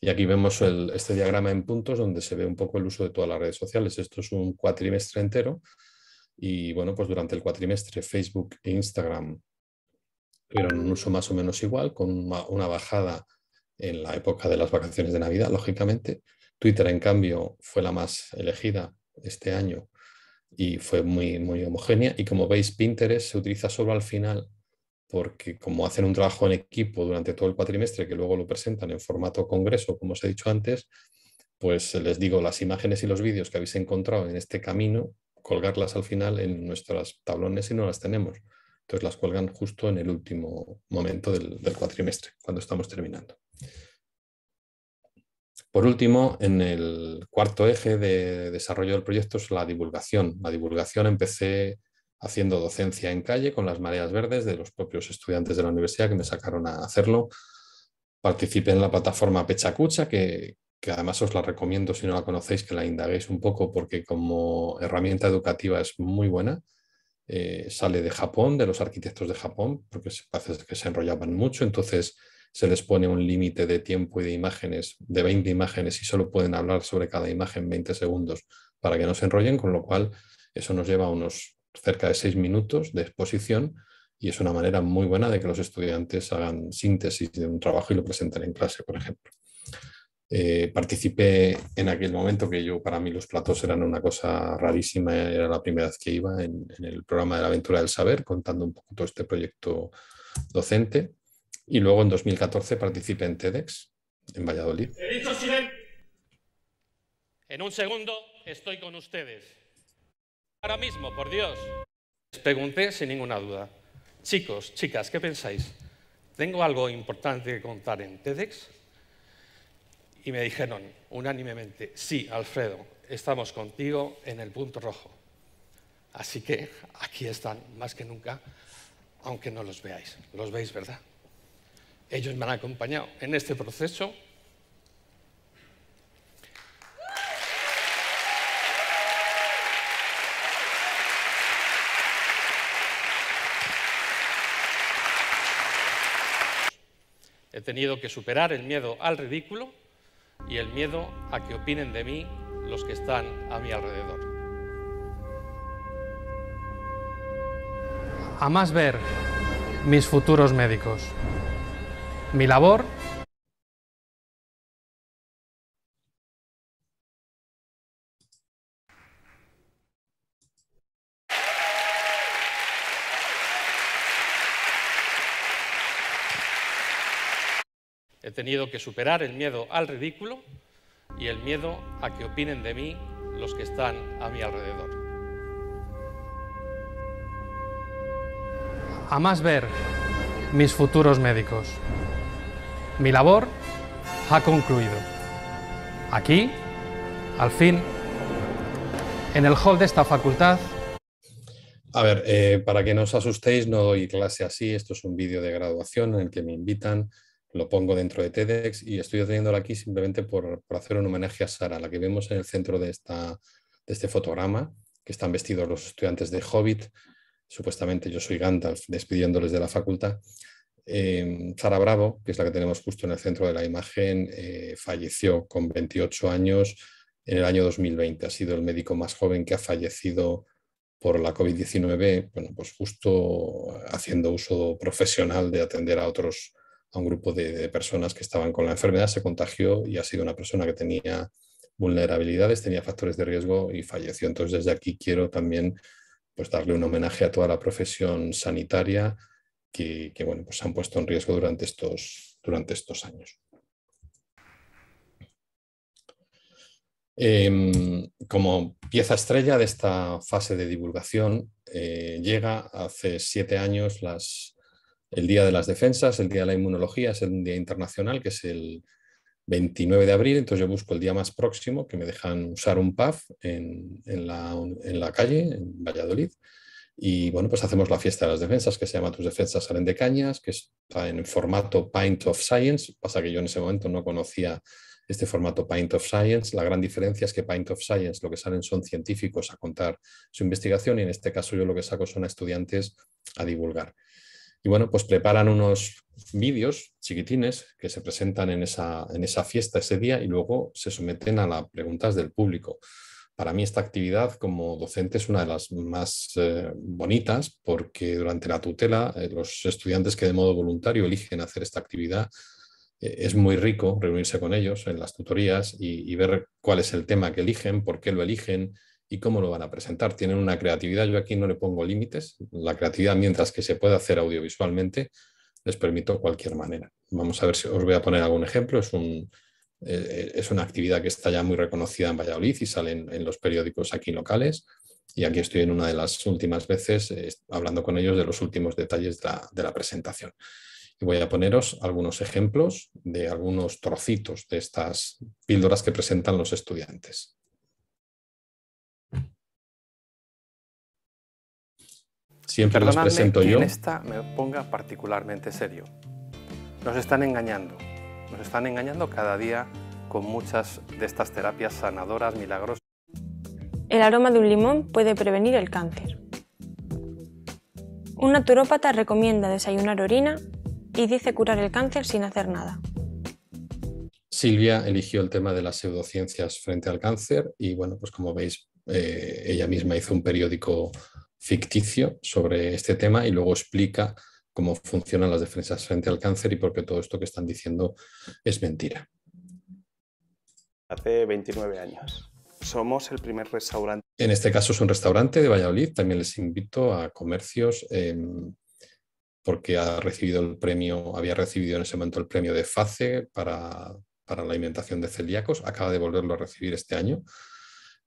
Y aquí vemos este diagrama en puntos donde se ve un poco el uso de todas las redes sociales. Esto es un cuatrimestre entero y bueno, pues durante el cuatrimestre Facebook e Instagram tuvieron un uso más o menos igual, con una, bajada en la época de las vacaciones de Navidad, lógicamente. Twitter, en cambio, fue la más elegida este año y fue muy, muy homogénea. Y como veis, Pinterest se utiliza solo al final porque como hacen un trabajo en equipo durante todo el cuatrimestre que luego lo presentan en formato congreso, como os he dicho antes, pues eh, les digo las imágenes y los vídeos que habéis encontrado en este camino, colgarlas al final en nuestros tablones si no las tenemos. Entonces las cuelgan justo en el último momento del, del cuatrimestre, cuando estamos terminando. Por último, en el cuarto eje de desarrollo del proyecto es la divulgación. La divulgación empecé haciendo docencia en calle con las mareas verdes de los propios estudiantes de la universidad que me sacaron a hacerlo. Participé en la plataforma Pechacucha, que, que además os la recomiendo si no la conocéis, que la indaguéis un poco porque como herramienta educativa es muy buena. Eh, sale de Japón, de los arquitectos de Japón, porque parece que se enrollaban mucho, entonces se les pone un límite de tiempo y de imágenes, de 20 imágenes, y solo pueden hablar sobre cada imagen 20 segundos para que no se enrollen, con lo cual eso nos lleva a unos cerca de seis minutos de exposición y es una manera muy buena de que los estudiantes hagan síntesis de un trabajo y lo presenten en clase, por ejemplo. Eh, participé en aquel momento que yo, para mí los platos eran una cosa rarísima, era la primera vez que iba en, en el programa de la aventura del saber, contando un poco todo este proyecto docente. Y luego en 2014 participé en TEDx, en Valladolid. En un segundo estoy con ustedes. Ahora mismo, por Dios. Les pregunté sin ninguna duda. Chicos, chicas, ¿qué pensáis? ¿Tengo algo importante que contar en TEDx? Y me dijeron unánimemente, sí, Alfredo, estamos contigo en el punto rojo. Así que aquí están más que nunca, aunque no los veáis. Los veis, ¿verdad? Ellos me han acompañado en este proceso tenido que superar el miedo al ridículo y el miedo a que opinen de mí los que están a mi alrededor. A más ver mis futuros médicos. Mi labor tenido que superar el miedo al ridículo y el miedo a que opinen de mí los que están a mi alrededor. A más ver mis futuros médicos. Mi labor ha concluido. Aquí, al fin, en el hall de esta facultad. A ver, eh, para que no os asustéis, no doy clase así. Esto es un vídeo de graduación en el que me invitan lo pongo dentro de TEDx y estoy teniéndolo aquí simplemente por, hacer un homenaje a Sara, la que vemos en el centro de, esta, de este fotograma, que están vestidos los estudiantes de Hobbit, supuestamente yo soy Gandalf despidiéndoles de la facultad. Sara em, Bravo, que es la que tenemos justo en el centro de la imagen, eh, falleció con 28 años en el año 2020. Ha sido el médico más joven que ha fallecido por la COVID-19, bueno, pues justo haciendo uso profesional de atender a otros a un grupo de, personas que estaban con la enfermedad, se contagió y ha sido una persona que tenía vulnerabilidades, tenía factores de riesgo y falleció. Entonces, desde aquí quiero también pues, darle un homenaje a toda la profesión sanitaria que, bueno, pues, se han puesto en riesgo durante estos, durante estos años. Em, como pieza estrella de esta fase de divulgación, eh, llega hace siete años las el Día de las Defensas, el Día de la Inmunología, es el Día Internacional, que es el 29 de abril, entonces yo busco el día más próximo, que me dejan usar un PAF en, la, calle, en Valladolid, y bueno, pues hacemos la fiesta de las defensas, que se llama Tus defensas salen de cañas, que está en el formato Pint of Science, pasa que yo en ese momento no conocía este formato Pint of Science. La gran diferencia es que Pint of Science lo que salen son científicos a contar su investigación y en este caso yo lo que saco son estudiantes a divulgar. Y bueno, pues preparan unos vídeos chiquitines que se presentan en esa, en esa fiesta ese día y luego se someten a las preguntas del público. Para mí esta actividad como docente es una de las más eh, bonitas porque durante la tutela eh, los estudiantes que de modo voluntario eligen hacer esta actividad eh, es muy rico reunirse con ellos en las tutorías y ver cuál es el tema que eligen, por qué lo eligen, y cómo lo van a presentar. Tienen una creatividad, yo aquí no le pongo límites, la creatividad mientras que se puede hacer audiovisualmente, les permito cualquier manera. Vamos a ver si os voy a poner algún ejemplo. Es, eh, eh, una actividad que está ya muy reconocida en Valladolid y sale en, los periódicos aquí locales. Y aquí estoy en una de las últimas veces eh, hablando con ellos de los últimos detalles de la, de la, presentación. Y voy a poneros algunos ejemplos de algunos trocitos de estas píldoras que presentan los estudiantes. Siempre las presento que yo. En esta me ponga particularmente serio. Nos están engañando. Nos están engañando cada día con muchas de estas terapias sanadoras, milagrosas. El aroma de un limón puede prevenir el cáncer. Un naturópata recomienda desayunar orina y dice curar el cáncer sin hacer nada. Silvia eligió el tema de las pseudociencias frente al cáncer y bueno, pues como veis, eh, ella misma hizo un periódico ficticio sobre este tema y luego explica cómo funcionan las defensas frente al cáncer y por qué todo esto que están diciendo es mentira. Hace 29 años. Somos el primer restaurante. En este caso es un restaurante de Valladolid. También les invito a comercios em, porque ha recibido el premio, había recibido en ese momento el premio de FACE para, para la alimentación de celíacos. Acaba de volverlo a recibir este año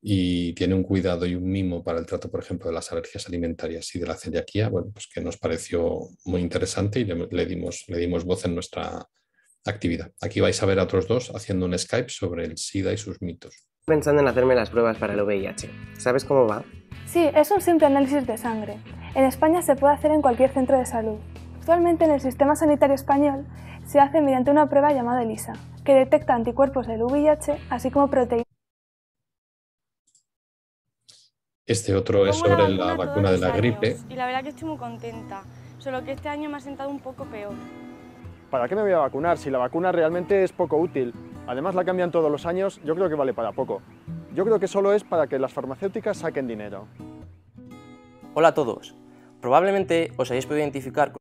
y tiene un cuidado y un mimo para el trato, por ejemplo, de las alergias alimentarias y de la celiaquía, bueno, pues que nos pareció muy interesante y le, dimos, le dimos voz en nuestra actividad. Aquí vais a ver a otros dos haciendo un Skype sobre el SIDA y sus mitos. Pensando en hacerme las pruebas para el VIH. ¿Sabes cómo va? Sí, es un simple análisis de sangre. En España se puede hacer en cualquier centro de salud. Actualmente en el sistema sanitario español se hace mediante una prueba llamada ELISA, que detecta anticuerpos del VIH, así como proteínas Este otro es sobre la vacuna de la gripe. Y la verdad que estoy muy contenta, solo que este año me ha sentado un poco peor. ¿Para qué me voy a vacunar si la vacuna realmente es poco útil? Además la cambian todos los años, yo creo que vale para poco. Yo creo que solo es para que las farmacéuticas saquen dinero. Hola a todos. Probablemente os hayáis podido identificar con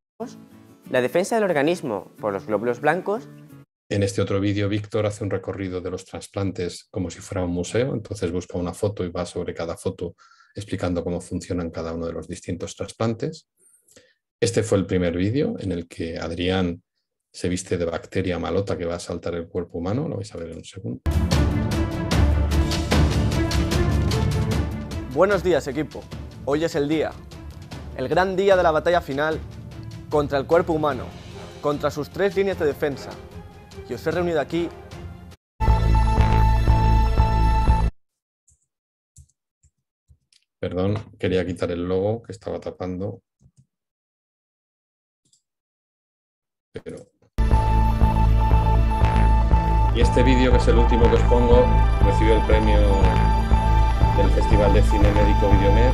la defensa del organismo por los glóbulos blancos en este otro vídeo, Víctor hace un recorrido de los trasplantes como si fuera un museo, entonces busca una foto y va sobre cada foto explicando cómo funcionan cada uno de los distintos trasplantes. Este fue el primer vídeo en el que Adrián se viste de bacteria malota que va a saltar el cuerpo humano, lo vais a ver en un segundo. Buenos días equipo, hoy es el día, el gran día de la batalla final contra el cuerpo humano, contra sus tres líneas de defensa, yo os he reunido aquí. Perdón, quería quitar el logo que estaba tapando. Pero... Y este vídeo, que es el último que os pongo, recibió el premio del Festival de Cine Médico Videomed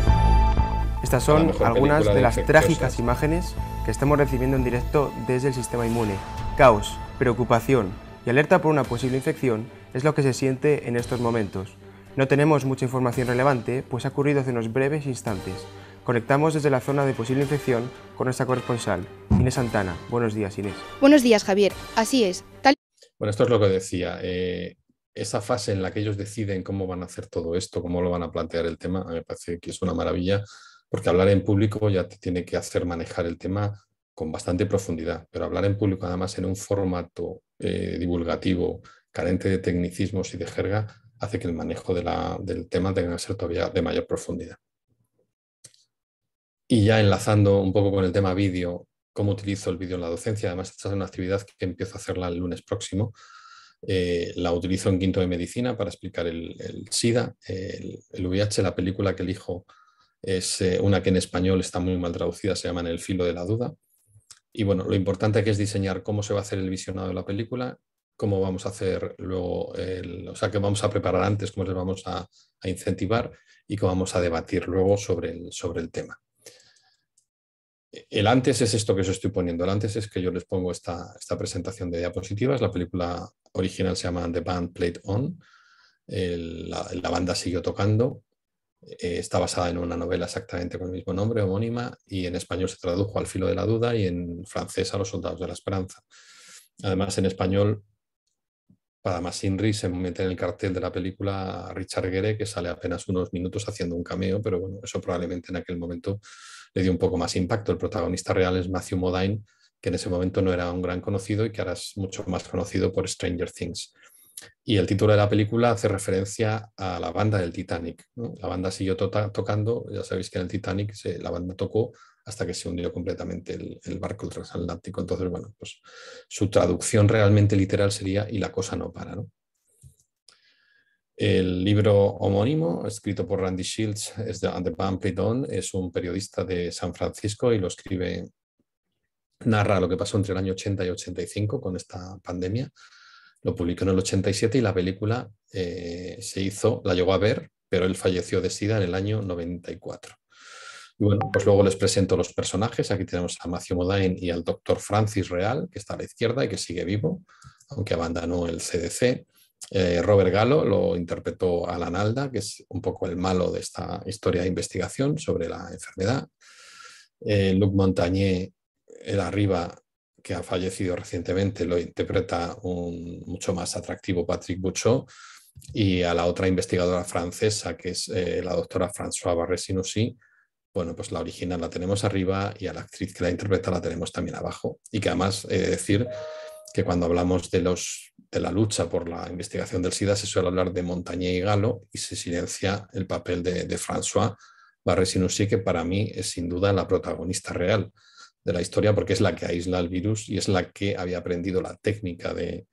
estas son algunas de las trágicas imágenes que estamos recibiendo en directo desde el sistema inmune. Caos, Preocupación y alerta por una posible infección es lo que se siente en estos momentos. No tenemos mucha información relevante, pues ha ocurrido hace unos breves instantes. Conectamos desde la zona de posible infección con nuestra corresponsal, Inés Santana. Buenos días, Inés. Buenos días, Javier. Así es. Bueno, esto es lo que decía. Eh, esa fase en la que ellos deciden cómo van a hacer todo esto, cómo lo van a plantear el tema, me parece que es una maravilla, porque hablar en público ya te tiene que hacer manejar el tema con bastante profundidad, pero hablar en público además en un formato eh, divulgativo carente de tecnicismos y de jerga hace que el manejo del tema tenga que ser todavía de mayor profundidad. Y ya enlazando un poco con el tema vídeo, cómo utilizo el vídeo en la docencia, además esta es una actividad que empiezo a hacerla el lunes próximo, eh, la utilizo en quinto de medicina para explicar el, SIDA, el, el, VIH, la película que elijo es eh, una que en español está muy mal traducida, se llama En el filo de la duda, y bueno, lo importante que es diseñar cómo se va a hacer el visionado de la película, cómo vamos a hacer luego, o sea, qué vamos a preparar antes, cómo les vamos a, incentivar y cómo vamos a debatir luego sobre el, sobre el tema. El antes es esto que os estoy poniendo. El antes es que yo les pongo esta, presentación de diapositivas. La película original se llama The Band Played On. la, banda siguió tocando. Eh, está basada en una novela exactamente con el mismo nombre, homónima, y en español se tradujo Al filo de la duda y en francés a Los soldados de la esperanza. Además, en español, para más Inri se mete en el cartel de la película Richard Gere, que sale apenas unos minutos haciendo un cameo, pero bueno, eso probablemente en aquel momento le dio un poco más impacto. El protagonista real es Matthew Modine, que en ese momento no era un gran conocido y que ahora es mucho más conocido por Stranger Things. Y el título de la película hace referencia a la banda del Titanic. La banda siguió tota, tocando, ya sabéis que en el Titanic la banda tocó hasta que se hundió completamente el, barco transatlántico. Entonces, bueno, pues su traducción realmente literal sería Y la cosa no para. El libro homónimo, escrito por Randy Shields, es de the es un periodista de San Francisco y lo escribe, narra lo que pasó entre el año 80 y 85 con esta pandemia lo publicó en el 87 y la película eh, se hizo, la llegó a ver, pero él falleció de SIDA en el año 94. Y bueno, pues luego les presento los personajes. Aquí tenemos a Matthew Modain y al doctor Francis Real, que está a la izquierda y que sigue vivo, aunque abandonó el CDC. Eh, Robert Galo lo interpretó Alan Alda, que es un poco el malo de esta historia de investigación sobre la enfermedad. Eh, Luc Montagné era arriba que ha fallecido recientemente, lo interpreta un mucho más atractivo Patrick Bouchot, y a la otra investigadora francesa, que es eh, la doctora François barré sinoussi bueno, pues la original la tenemos arriba y a la actriz que la interpreta la tenemos también abajo. Y que además he de decir que cuando hablamos de, la lucha por la investigación del SIDA se suele hablar de Montañé y Galo y se silencia el papel de, de François barré sinoussi que para mí es sin duda la protagonista real de la historia porque es la que aísla el virus y es la que había aprendido la técnica de,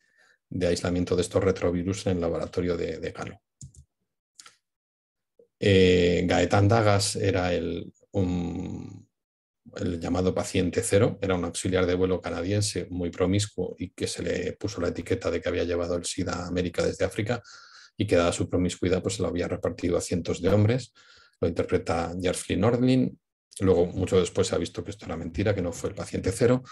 aislamiento de estos retrovirus en el laboratorio de, de Galo. Eh, Gaetán Dagas era el, el llamado paciente cero, era un auxiliar de vuelo canadiense muy promiscuo y que se le puso la etiqueta de que había llevado el SIDA a América desde África y que dada su promiscuidad pues lo había repartido a cientos de hombres. Lo interpreta Jeff Nordlin Luego, mucho después se ha visto que esto era mentira, que no fue el paciente cero.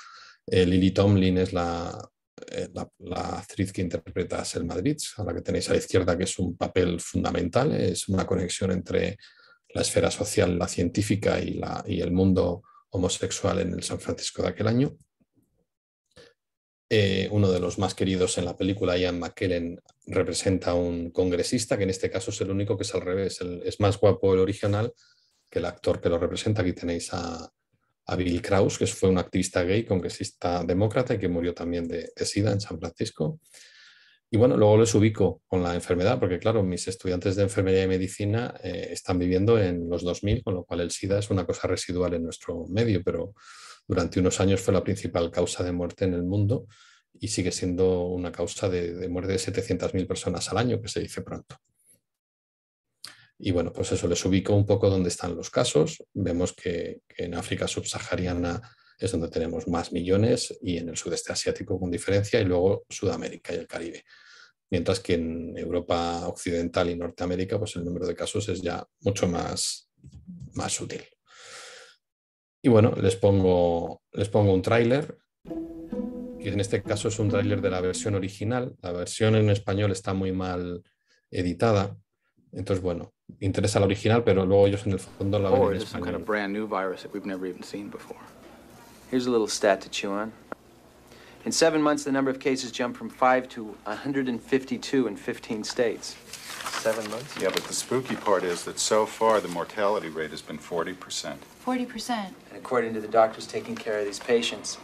Eh, Lily Tomlin es eh, la, actriz que interpreta a Selma Dritz, a la que tenéis a la izquierda, que es un papel fundamental, es una conexión entre la esfera social, la científica y, el mundo homosexual en el San Francisco de aquel año. Eh, uno de los más queridos en la película, Ian McKellen, representa a un congresista, que en este caso es el único que es al revés, es más guapo el original, que el actor que lo representa, aquí tenéis a, Bill Kraus que fue un activista gay, congresista demócrata y que murió también de, SIDA en San Francisco. Y bueno, luego les ubico con la enfermedad, porque claro, mis estudiantes de enfermería y medicina eh, están viviendo en los 2000, con lo cual el SIDA es una cosa residual en nuestro medio, pero durante unos años fue la principal causa de muerte en el mundo y sigue siendo una causa de, de muerte de 700.000 personas al año, que se dice pronto. Y bueno, pues eso les ubico un poco dónde están los casos. Vemos que, en África subsahariana es donde tenemos más millones y en el sudeste asiático con diferencia y luego Sudamérica y el Caribe. Mientras que en Europa Occidental y Norteamérica, pues el número de casos es ya mucho más, más útil Y bueno, les pongo, les pongo un tráiler, que en este caso es un tráiler de la versión original. La versión en español está muy mal editada. Entonces, bueno, interesa la original, pero luego ellos en el fondo la ven oh, en brand new virus that we've never even seen before. Here's a little stat to chew on. In seven months, the number of cases jumped from five to 152 in 15 states. Seven months? Yeah, but the spooky part is that so far the mortality rate has been 40%. 40%. And according to the doctors taking care of these patients,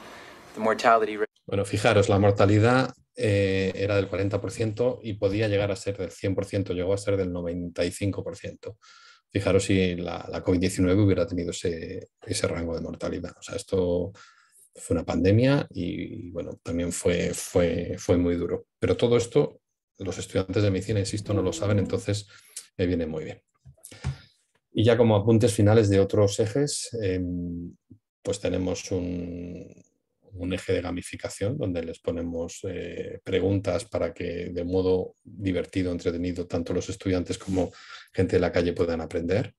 the mortality rate. Bueno, fijaros, la mortalidad eh, era del 40% y podía llegar a ser del 100%, llegó a ser del 95%. Fijaros si la, la COVID-19 hubiera tenido ese, rango de mortalidad. O sea, esto fue una pandemia y, bueno, también fue, fue, fue muy duro. Pero todo esto los estudiantes de medicina, insisto, no lo saben, entonces me eh, viene muy bien. Y ya como apuntes finales de otros ejes, em, pues tenemos un, un eje de gamificación donde les ponemos eh, preguntas para que de modo divertido, entretenido, tanto los estudiantes como gente de la calle puedan aprender.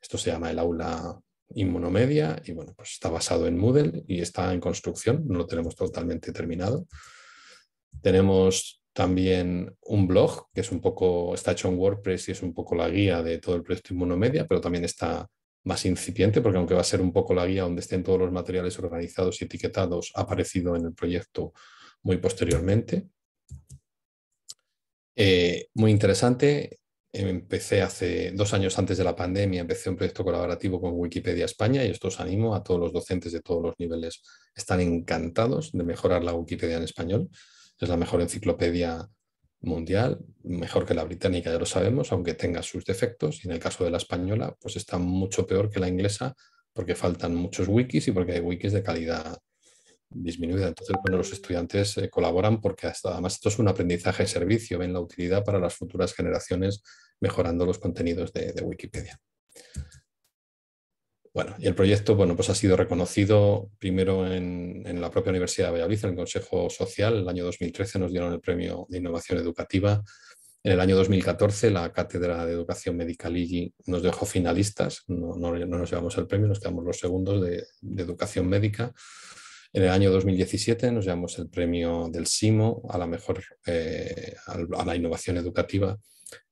Esto se llama el aula inmunomedia y bueno, pues está basado en Moodle y está en construcción, no lo tenemos totalmente terminado. Tenemos también un blog que es un poco, está hecho en WordPress y es un poco la guía de todo el proyecto inmunomedia, pero también está más incipiente, porque aunque va a ser un poco la guía donde estén todos los materiales organizados y etiquetados, ha aparecido en el proyecto muy posteriormente. Eh, muy interesante, empecé hace dos años antes de la pandemia, empecé un proyecto colaborativo con Wikipedia España y esto os animo a todos los docentes de todos los niveles, están encantados de mejorar la Wikipedia en español. Es la mejor enciclopedia mundial, mejor que la británica, ya lo sabemos, aunque tenga sus defectos, y en el caso de la española, pues está mucho peor que la inglesa, porque faltan muchos wikis y porque hay wikis de calidad disminuida. Entonces, bueno, los estudiantes eh, colaboran porque además esto es un aprendizaje de servicio, ven la utilidad para las futuras generaciones mejorando los contenidos de Wikipedia. Bueno, y el proyecto bueno, pues ha sido reconocido primero en, la propia Universidad de Valladolid, en el Consejo Social. El año 2013 nos dieron el Premio de Innovación Educativa. En el año 2014 la Cátedra de Educación Médica Ligi nos dejó finalistas. No, nos llevamos el premio, nos quedamos los segundos de, Educación Médica. En el año 2017 nos llevamos el premio del SIMO a la mejor eh, a la innovación educativa.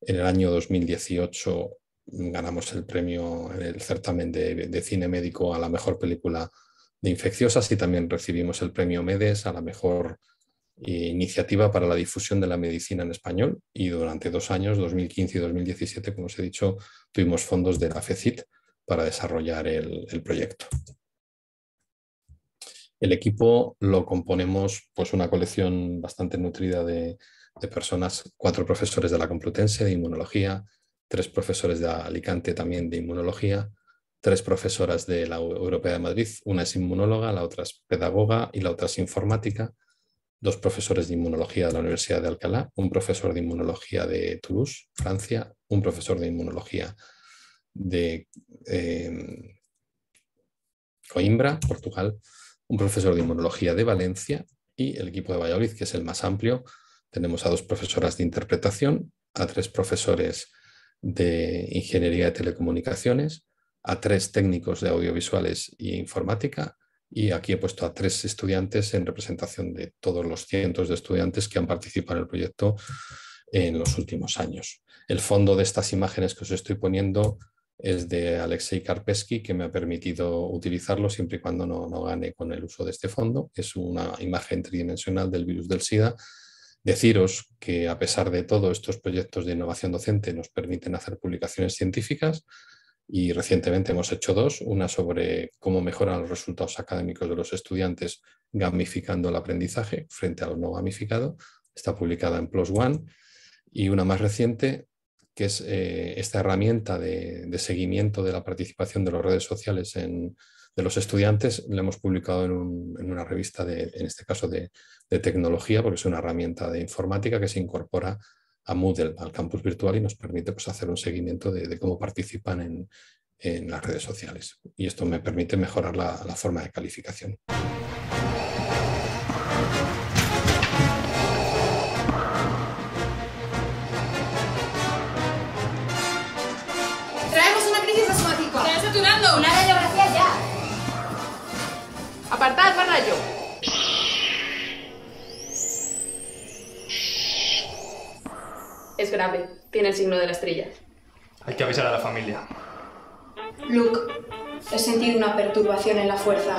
En el año 2018 ganamos el premio en el certamen de, cine médico a la mejor película de infecciosas y también recibimos el premio MEDES a la mejor iniciativa para la difusión de la medicina en español y durante dos años, 2015 y 2017, como os he dicho, tuvimos fondos de la FECIT para desarrollar el, proyecto. El equipo lo componemos pues una colección bastante nutrida de personas, cuatro profesores de la Complutense de inmunología, tres profesores de Alicante también de inmunología, tres profesoras de la Europea de Madrid, una es inmunóloga, la otra es pedagoga y la otra es informática, dos profesores de inmunología de la Universidad de Alcalá, un profesor de inmunología de Toulouse, Francia, un profesor de inmunología de em, Coimbra, Portugal, un profesor de inmunología de Valencia y el equipo de Valladolid, que es el más amplio. Tenemos a dos profesoras de interpretación, a tres profesores de Ingeniería de Telecomunicaciones, a tres técnicos de audiovisuales e informática y aquí he puesto a tres estudiantes en representación de todos los cientos de estudiantes que han participado en el proyecto en los últimos años. El fondo de estas imágenes que os estoy poniendo es de Alexei Karpesky, que me ha permitido utilizarlo siempre y cuando no, no gane con el uso de este fondo. Es una imagen tridimensional del virus del SIDA Deciros que a pesar de todo, estos proyectos de innovación docente nos permiten hacer publicaciones científicas y recientemente hemos hecho dos, una sobre cómo mejoran los resultados académicos de los estudiantes gamificando el aprendizaje frente a lo no gamificado, está publicada en Plus One, y una más reciente que es eh, esta herramienta de, seguimiento de la participación de las redes sociales en, de los estudiantes, la hemos publicado en, en una revista, de, en este caso de, de tecnología, porque es una herramienta de informática que se incorpora a Moodle, al campus virtual, y nos permite pues, hacer un seguimiento de, cómo participan en, en, las redes sociales. Y esto me permite mejorar la, forma de calificación. Traemos una crisis ¡Se está ¡Una ya! ¡Apartad, rayo! Es grave. Tiene el signo de la estrella. Hay que avisar a la familia. Luke, he sentido una perturbación en la fuerza.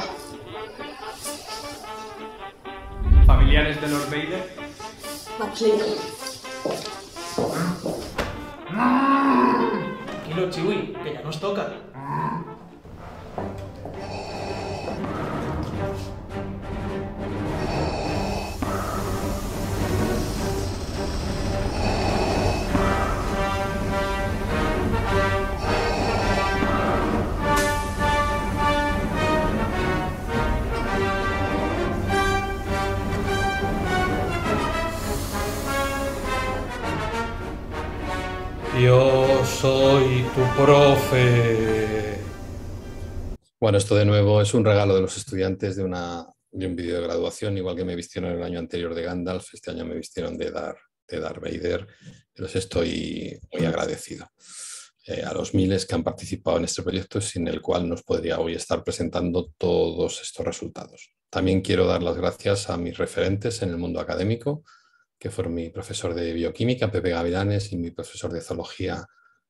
¿Familiares de Lord Vader? Vamos, Tranquilo, Chiwi, que ya nos toca. Bueno, esto de nuevo es un regalo de los estudiantes de, una, un vídeo de graduación, igual que me vistieron el año anterior de Gandalf, este año me vistieron de dar de Darth Vader, pero estoy muy agradecido eh, a los miles que han participado en este proyecto, sin el cual nos podría hoy estar presentando todos estos resultados. También quiero dar las gracias a mis referentes en el mundo académico, que fueron mi profesor de bioquímica, Pepe Gavilanes, y mi profesor de zoología,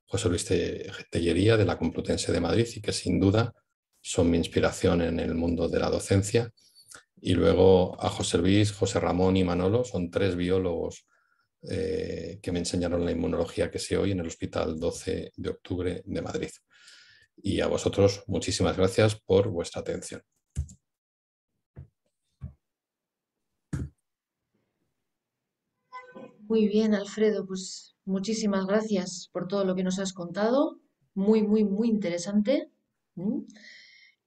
José Luis Tellería de la Complutense de Madrid y que sin duda son mi inspiración en el mundo de la docencia. Y luego a José Luis, José Ramón y Manolo, son tres biólogos eh, que me enseñaron la inmunología que sé hoy en el Hospital 12 de Octubre de Madrid. Y a vosotros, muchísimas gracias por vuestra atención. Muy bien, Alfredo, pues Muchísimas gracias por todo lo que nos has contado. Muy, muy, muy interesante.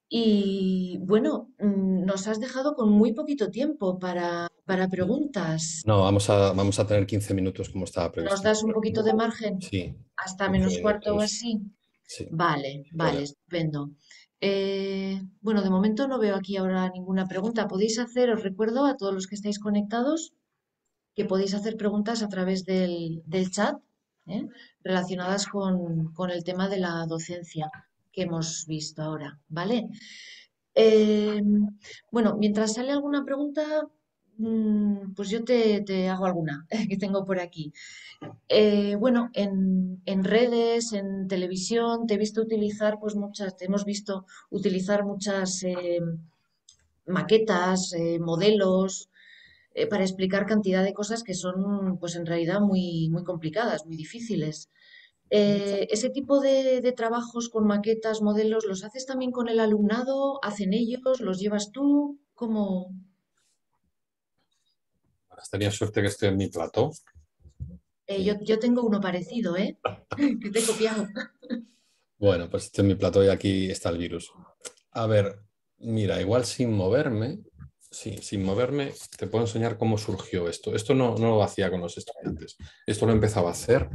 Y bueno, mm, nos has dejado con muy poquito tiempo para, para preguntas. No, vamos a, vamos a tener 15 minutos como estaba previsto. ¿Nos das un poquito de margen? Sí. Hasta menos cuarto o así. Sí. Vale, vale, estupendo. Eh, bueno, de momento no veo aquí ahora ninguna pregunta. Podéis hacer, os recuerdo a todos los que estáis conectados, que podéis hacer preguntas a través del, del chat ¿eh? relacionadas con, el tema de la docencia que hemos visto ahora, ¿vale? Eh, bueno, mientras sale alguna pregunta, mm, pues yo te, hago alguna que tengo por aquí. Eh, bueno, en, redes, en televisión, te he visto utilizar, pues muchas, te hemos visto utilizar muchas maquetas, modelos, eh, para explicar cantidad de cosas que son, pues en realidad, muy, muy complicadas, muy difíciles. Eh, ese tipo de, trabajos con maquetas, modelos, ¿los haces también con el alumnado? ¿Hacen ellos? ¿Los llevas tú? ¿Cómo? Tenía suerte que estoy en mi plato eh, yo, tengo uno parecido, ¿eh? que te he copiado. Bueno, pues estoy en mi plato y aquí está el virus. A ver, mira, igual sin moverme, sí, sin moverme, te puedo enseñar cómo surgió esto. Esto no, no lo hacía con los estudiantes. Esto lo empezaba a hacer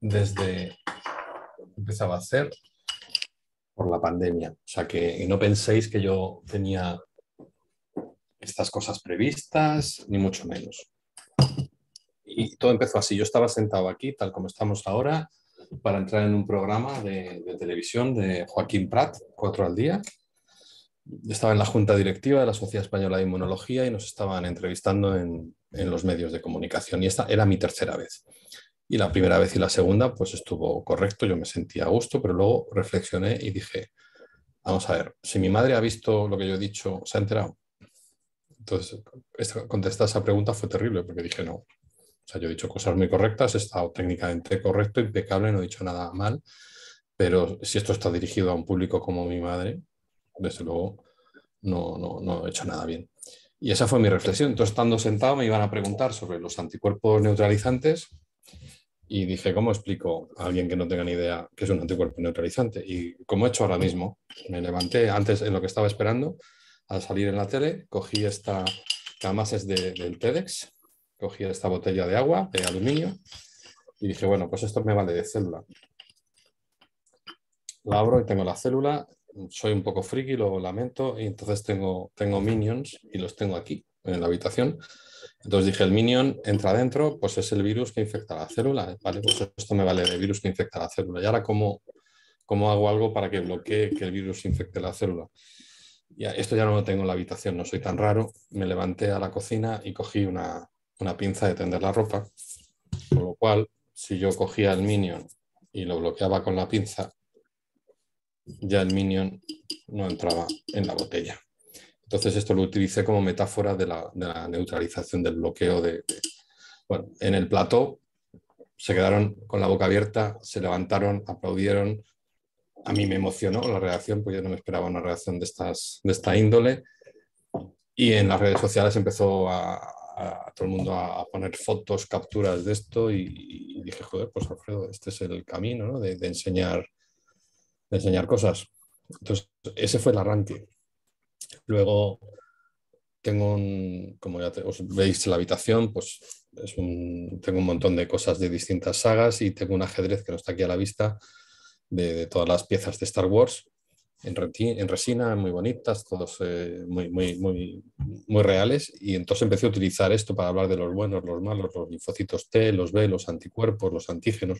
desde... Empezaba a hacer por la pandemia. O sea que no penséis que yo tenía estas cosas previstas, ni mucho menos. Y todo empezó así. Yo estaba sentado aquí, tal como estamos ahora, para entrar en un programa de, de televisión de Joaquín Prat, cuatro al día, estaba en la junta directiva de la Sociedad Española de Inmunología y nos estaban entrevistando en, los medios de comunicación y esta era mi tercera vez. Y la primera vez y la segunda pues estuvo correcto, yo me sentía a gusto, pero luego reflexioné y dije, vamos a ver, si mi madre ha visto lo que yo he dicho, ¿se ha enterado? Entonces, contestar esa pregunta fue terrible porque dije, no, o sea, yo he dicho cosas muy correctas, he estado técnicamente correcto, impecable, no he dicho nada mal, pero si esto está dirigido a un público como mi madre, desde luego, no, no, no he hecho nada bien. Y esa fue mi reflexión. Entonces, estando sentado, me iban a preguntar sobre los anticuerpos neutralizantes y dije, ¿cómo explico a alguien que no tenga ni idea qué es un anticuerpo neutralizante? Y como he hecho ahora mismo, me levanté antes en lo que estaba esperando, al salir en la tele, cogí esta, que es de, del TEDx, cogí esta botella de agua, de aluminio, y dije, bueno, pues esto me vale de célula. La abro y tengo la célula soy un poco friki, lo lamento, y entonces tengo, tengo minions y los tengo aquí, en la habitación. Entonces dije, el minion entra adentro, pues es el virus que infecta la célula, ¿vale? Pues esto me vale de virus que infecta la célula. Y ahora, ¿cómo, hago algo para que bloquee que el virus infecte la célula? Ya, esto ya no lo tengo en la habitación, no soy tan raro. Me levanté a la cocina y cogí una, una pinza de tender la ropa, con lo cual, si yo cogía el minion y lo bloqueaba con la pinza, ya el Minion no entraba en la botella. Entonces esto lo utilicé como metáfora de la, neutralización del bloqueo de, en el plató se quedaron con la boca abierta, se levantaron, aplaudieron. A mí me emocionó la reacción, porque yo no me esperaba una reacción de, estas, de esta índole. Y en las redes sociales empezó a, todo el mundo a, poner fotos, capturas de esto y, dije, joder, pues Alfredo, este es el camino de, enseñar enseñar cosas. Entonces, ese fue el arranque. Luego tengo un, como ya os veis la habitación, pues tengo un montón de cosas de distintas sagas y tengo un ajedrez que no está aquí a la vista de, todas las piezas de Star Wars en, resina, muy bonitas, todos eh, muy, muy, muy reales. Y entonces empecé a utilizar esto para hablar de los buenos, los malos, los linfocitos T, los B, los anticuerpos, los antígenos,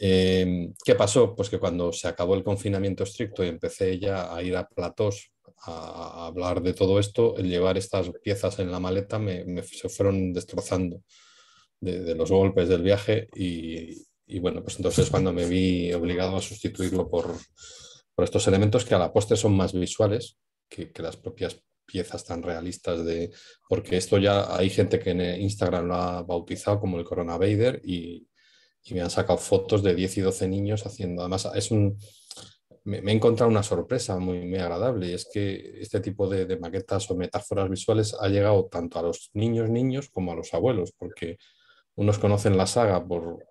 Em, ¿Qué pasó? Pues que cuando se acabó el confinamiento estricto y empecé ya a ir a platos a, hablar de todo esto, el llevar estas piezas en la maleta me, se fueron destrozando de, los golpes del viaje y, bueno, pues entonces cuando me vi obligado a sustituirlo por, estos elementos que a la postre son más visuales que, que las propias piezas tan realistas de porque esto ya hay gente que en Instagram lo ha bautizado como el Corona Vader y, y me han sacado fotos de 10 y 12 niños haciendo. Además, es un, me, he encontrado una sorpresa muy, muy, agradable y es que este tipo de, maquetas o metáforas visuales ha llegado tanto a los niños, niños como a los abuelos, porque unos conocen la saga por,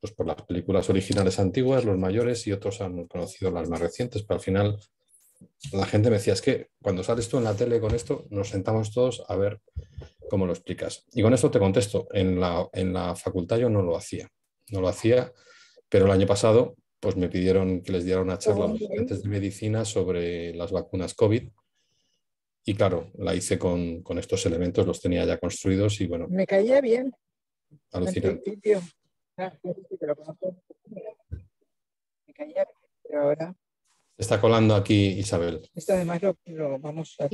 pues por las películas originales antiguas, los mayores, y otros han conocido las más recientes, pero al final la gente me decía, es que cuando sales tú en la tele con esto, nos sentamos todos a ver cómo lo explicas. Y con esto te contesto, en la, en la facultad yo no lo hacía no lo hacía, pero el año pasado pues me pidieron que les diera una charla a los estudiantes de medicina sobre las vacunas COVID. Y claro, la hice con, estos elementos, los tenía ya construidos y bueno. Me caía bien. Alucinante. Ah, Me caía bien, pero ahora. Está colando aquí Isabel. Esto además lo, vamos a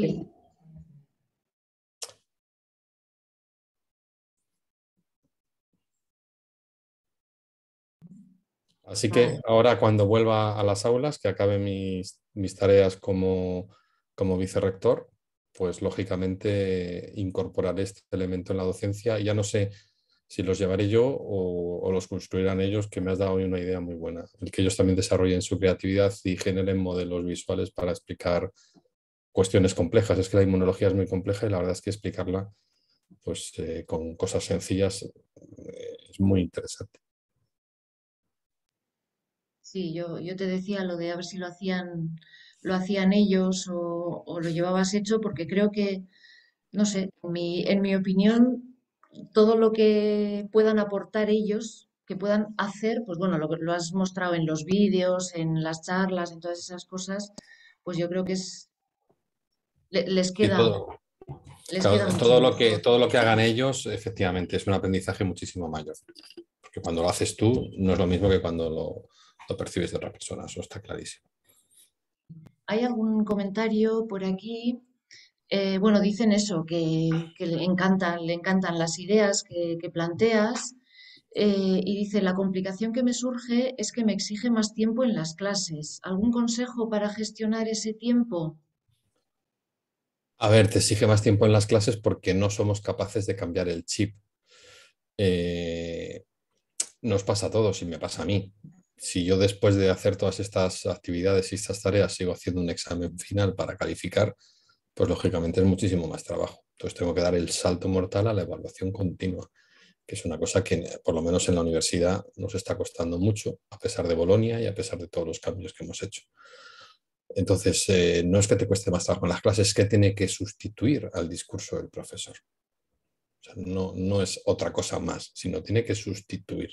Así que ahora cuando vuelva a las aulas, que acabe mis, tareas como, como vicerrector, pues lógicamente incorporaré este elemento en la docencia. Ya no sé si los llevaré yo o, los construirán ellos, que me has dado una idea muy buena. El que ellos también desarrollen su creatividad y generen modelos visuales para explicar cuestiones complejas. Es que la inmunología es muy compleja y la verdad es que explicarla pues, eh, con cosas sencillas eh, es muy interesante. Sí, yo, yo te decía lo de a ver si lo hacían, lo hacían ellos o, lo llevabas hecho, porque creo que, no sé, en mi, opinión, todo lo que puedan aportar ellos, que puedan hacer, pues bueno, lo, lo has mostrado en los vídeos, en las charlas, en todas esas cosas, pues yo creo que es, les queda... Todo, les pues todo lo que, todo lo que hagan ellos, efectivamente, es un aprendizaje muchísimo mayor. Porque cuando lo haces tú, no es lo mismo que cuando lo, lo percibes de otra persona, eso está clarísimo. Hay algún comentario por aquí. Eh, bueno, dicen eso, que, le, encantan, le encantan las ideas que, planteas. Eh, y dice, la complicación que me surge es que me exige más tiempo en las clases. ¿Algún consejo para gestionar ese tiempo? A ver, te exige más tiempo en las clases porque no somos capaces de cambiar el chip. Eh, nos pasa a todos y me pasa a mí si yo después de hacer todas estas actividades y estas tareas sigo haciendo un examen final para calificar, pues lógicamente es muchísimo más trabajo. Entonces tengo que dar el salto mortal a la evaluación continua, que es una cosa que por lo menos en la universidad nos está costando mucho, a pesar de Bolonia y a pesar de todos los cambios que hemos hecho. Entonces, eh, no es que te cueste más trabajo en las clases, es que tiene que sustituir al discurso del profesor no, es otra cosa más, sino tiene que sustituir.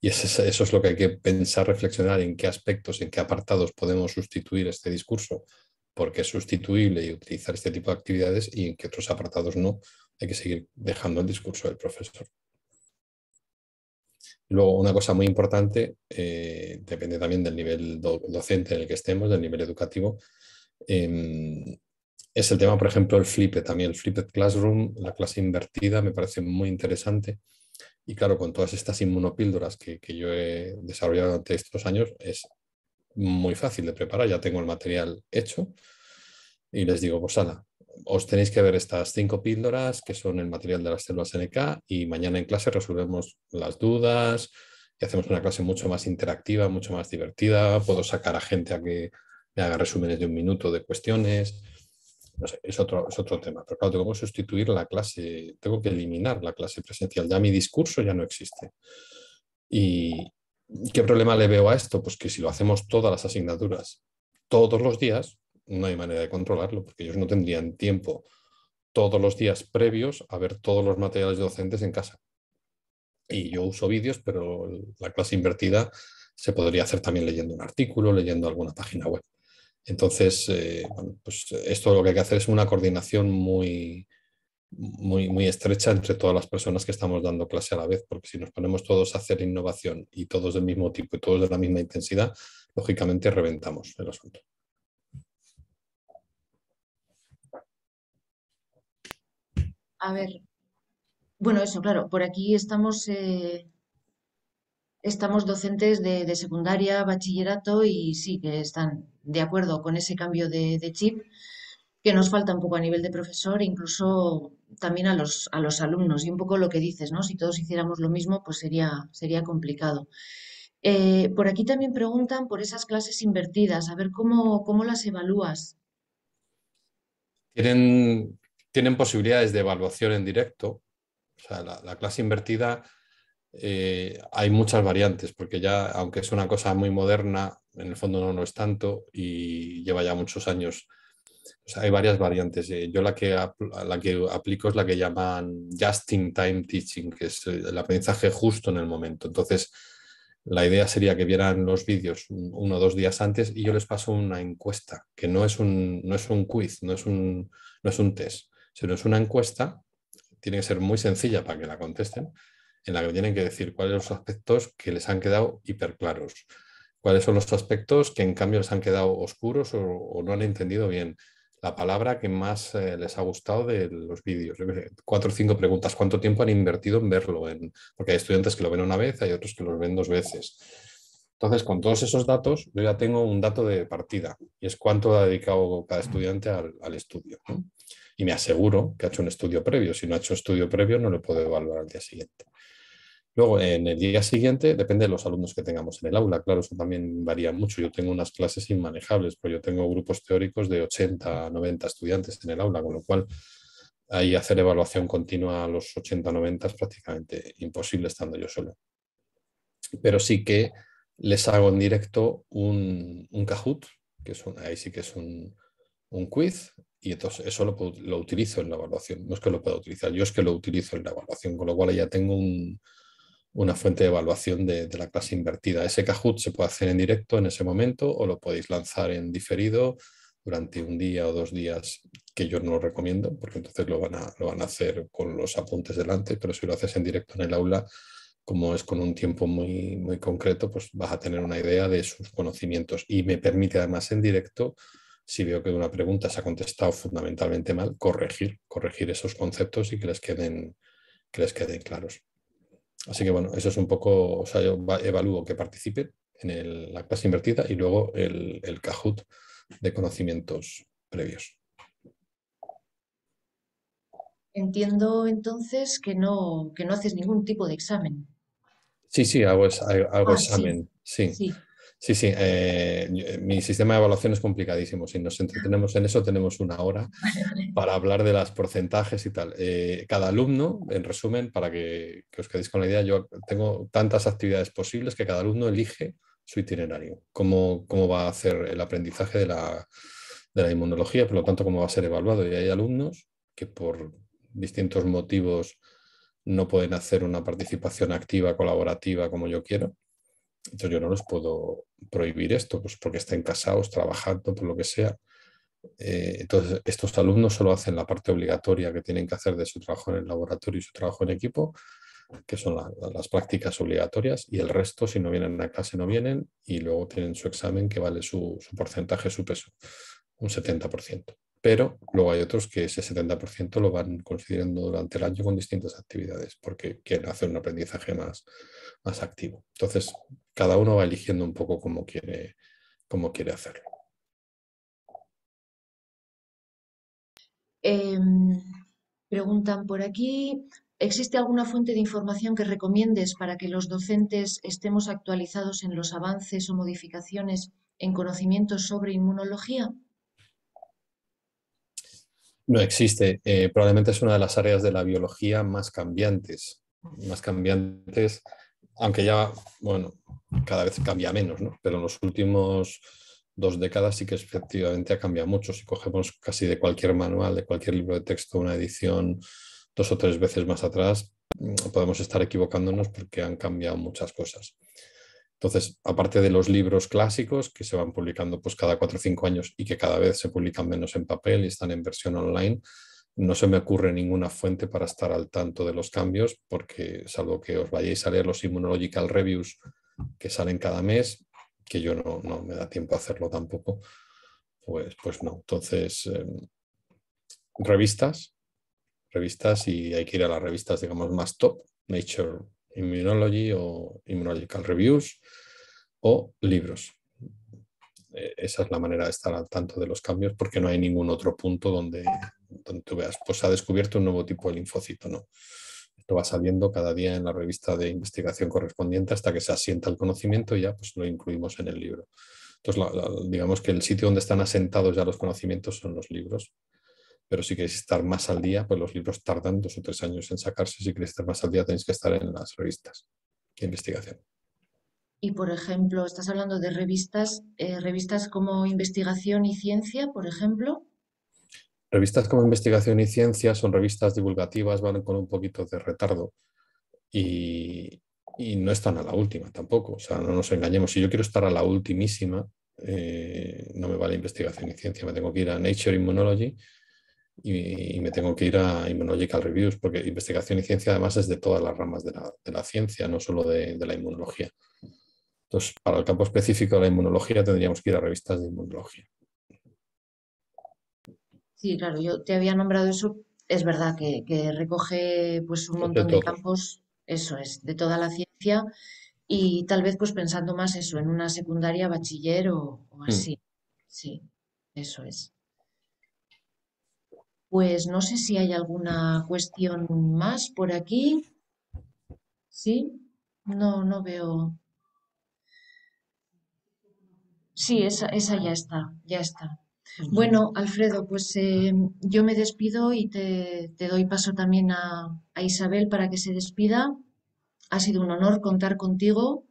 Y eso, es lo que hay que pensar, reflexionar en qué aspectos, en qué apartados podemos sustituir este discurso, porque es sustituible y utilizar este tipo de actividades y en qué otros apartados no. Hay que seguir dejando el discurso del profesor. Luego, una cosa muy importante, eh, depende también del nivel docente en el que estemos, del nivel educativo, em, es el tema, por ejemplo, el flipped. también el flipped classroom, la clase invertida, me parece muy interesante. Y claro, con todas estas inmunopíldoras que, yo he desarrollado durante estos años, es muy fácil de preparar. Ya tengo el material hecho y les digo, pues os tenéis que ver estas cinco píldoras que son el material de las células NK y mañana en clase resolvemos las dudas y hacemos una clase mucho más interactiva, mucho más divertida. Puedo sacar a gente a que me haga resúmenes de un minuto de cuestiones no sé, es otro, es otro tema. Pero claro, tengo que sustituir la clase, tengo que eliminar la clase presencial. Ya mi discurso ya no existe. ¿Y qué problema le veo a esto? Pues que si lo hacemos todas las asignaturas, todos los días, no hay manera de controlarlo, porque ellos no tendrían tiempo todos los días previos a ver todos los materiales docentes en casa. Y yo uso vídeos, pero la clase invertida se podría hacer también leyendo un artículo, leyendo alguna página web. Entonces, eh, pues esto lo que hay que hacer es una coordinación muy, muy, muy estrecha entre todas las personas que estamos dando clase a la vez, porque si nos ponemos todos a hacer innovación y todos del mismo tipo y todos de la misma intensidad, lógicamente reventamos el asunto. A ver, bueno, eso, claro, por aquí estamos eh, estamos docentes de, secundaria, bachillerato y sí que están de acuerdo con ese cambio de, chip que nos falta un poco a nivel de profesor, incluso también a los, a los alumnos. Y un poco lo que dices, ¿no? Si todos hiciéramos lo mismo, pues sería, sería complicado. Eh, por aquí también preguntan por esas clases invertidas, a ver cómo, las evalúas. Tienen, posibilidades de evaluación en directo. O sea, la clase invertida eh, hay muchas variantes, porque ya, aunque es una cosa muy moderna, en el fondo no lo es tanto y lleva ya muchos años. hay varias variantes. Eh, yo la que, la que aplico es la que llaman just-in-time teaching, que es el aprendizaje justo en el momento. Entonces, la idea sería que vieran los vídeos uno o dos días antes y yo les paso una encuesta, que no es un, no es un quiz, no es un, no es un test, sino es una encuesta. Tiene que ser muy sencilla para que la contesten en la que tienen que decir cuáles son los aspectos que les han quedado hiperclaros, cuáles son los aspectos que en cambio les han quedado oscuros o, no han entendido bien, la palabra que más eh, les ha gustado de los vídeos. Cuatro o cinco preguntas. ¿Cuánto tiempo han invertido en verlo? Porque hay estudiantes que lo ven una vez, hay otros que los ven dos veces. Entonces, con todos esos datos, yo ya tengo un dato de partida y es cuánto ha dedicado cada estudiante al, estudio. Y me aseguro que ha hecho un estudio previo. Si no ha hecho estudio previo, no lo puedo evaluar al día siguiente. Luego, en el día siguiente, depende de los alumnos que tengamos en el aula. Claro, eso también varía mucho. Yo tengo unas clases inmanejables, pero yo tengo grupos teóricos de 80, 90 estudiantes en el aula, con lo cual ahí hacer evaluación continua a los 80, 90 es prácticamente imposible estando yo solo. Pero sí que les hago en directo un, un Kahoot, que es ahí sí que es un, quiz, y entonces eso lo, lo, utilizo en la evaluación. No es que lo pueda utilizar, yo es que lo utilizo en la evaluación, con lo cual ya tengo un, una fuente de evaluación de, la clase invertida. Ese Kahoot se puede hacer en directo en ese momento o lo podéis lanzar en diferido durante un día o dos días, que yo no recomiendo, porque entonces lo van a, lo van a hacer con los apuntes delante, pero si lo haces en directo en el aula, como es con un tiempo muy, muy concreto, pues vas a tener una idea de sus conocimientos y me permite además en directo si veo que una pregunta se ha contestado fundamentalmente mal, corregir, corregir esos conceptos y que les queden, que les queden claros. Así que bueno, eso es un poco, o sea, yo evalúo que participe en la clase invertida y luego el, cajut de conocimientos previos. Entiendo entonces que no, no haces ningún tipo de examen. Sí, sí, hago, ah, examen, sí. Sí, sí, eh, eh, mi sistema de evaluación es complicadísimo. Si nos entretenemos en eso, tenemos una hora para hablar de los porcentajes y tal. Eh, cada alumno, en resumen, para que, os quedéis con la idea, yo tengo tantas actividades posibles que cada alumno elige su itinerario, cómo, va a hacer el aprendizaje de la, de la inmunología, por lo tanto, cómo va a ser evaluado. Y hay alumnos que por distintos motivos no pueden hacer una participación activa, colaborativa, como yo quiero entonces yo no les puedo prohibir esto, pues porque estén casados, trabajando, por lo que sea. Eh, entonces, estos alumnos solo hacen la parte obligatoria que tienen que hacer de su trabajo en el laboratorio y su trabajo en equipo, que son las prácticas obligatorias, y el resto, si no vienen a clase, no vienen, y luego tienen su examen que vale su, su porcentaje, su peso, un 70%. Pero luego hay otros que ese 70% lo van considerando durante el año con distintas actividades, porque quieren hacer un aprendizaje más, más activo. Entonces, cada uno va eligiendo un poco cómo quiere, quiere hacerlo. Em, preguntan por aquí, ¿existe alguna fuente de información que recomiendes para que los docentes estemos actualizados en los avances o modificaciones en conocimientos sobre inmunología? No existe. Eh, probablemente es una de las áreas de la biología más cambiantes. Más cambiantes aunque ya, bueno, cada vez cambia menos, ¿no? Pero en los últimos dos décadas sí que efectivamente ha cambiado mucho. Si cogemos casi de cualquier manual, de cualquier libro de texto, una edición dos o tres veces más atrás, mm, podemos estar equivocándonos porque han cambiado muchas cosas. Entonces, aparte de los libros clásicos que se van publicando pues, cada cuatro o cinco años y que cada vez se publican menos en papel y están en versión online, no se me ocurre ninguna fuente para estar al tanto de los cambios, porque salvo que os vayáis a leer los Immunological Reviews que salen cada mes, que yo no, me da tiempo a hacerlo tampoco, pues, pues no. Entonces, em, revistas, revistas y hay que ir a las revistas, digamos, más top, Nature Immunology o Immunological Reviews o libros. E, esa es la manera de estar al tanto de los cambios porque no hay ningún otro punto donde donde tú veas, pues ha descubierto un nuevo tipo de linfocito, ¿no? Esto va saliendo cada día en la revista de investigación correspondiente hasta que se asienta el conocimiento y ya pues lo incluimos en el libro. Entonces, digamos que el sitio donde están asentados ya los conocimientos son los libros, pero si queréis estar más al día, pues los libros tardan dos o tres años en sacarse, si queréis estar más al día tenéis que estar en las revistas de investigación. Y por ejemplo, estás hablando de revistas, eh, revistas como Investigación y Ciencia, por ejemplo. Revistas como Investigación y Ciencia son revistas divulgativas, van con un poquito de retardo y, no están a la última tampoco. O sea, no nos engañemos. Si yo quiero estar a la ultimísima, eh, no me vale investigación y ciencia. Me tengo que ir a Nature Immunology y, me tengo que ir a Immunological Reviews, porque investigación y ciencia además es de todas las ramas de la, ciencia, no solo de, la inmunología. Entonces, para el campo específico de la inmunología tendríamos que ir a revistas de inmunología. Sí, claro, yo te había nombrado eso. Es verdad que, recoge pues un montón de campos, eso es, de toda la ciencia y tal vez pues pensando más eso, en una secundaria, bachiller o, mm. así. Sí, eso es. Pues no sé si hay alguna cuestión más por aquí. ¿Sí? No, no veo. Sí, esa ya está, ya está. Bueno, Alfredo, pues em, yo me despido y te, doy paso también a, Isabel para que se despida. Ha sido un honor contar contigo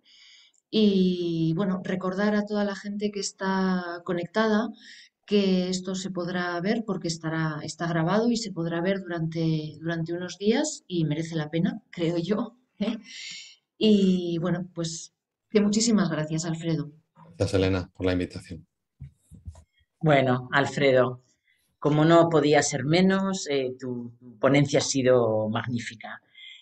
y bueno, recordar a toda la gente que está conectada que esto se podrá ver porque estará, está grabado y se podrá ver durante, durante unos días y merece la pena, creo yo. ¿eh? Y bueno, pues que muchísimas gracias, Alfredo. Gracias, Elena, por la invitación. Bueno, Alfredo, como no podía ser menos, eh, tu ponencia ha sido magnífica.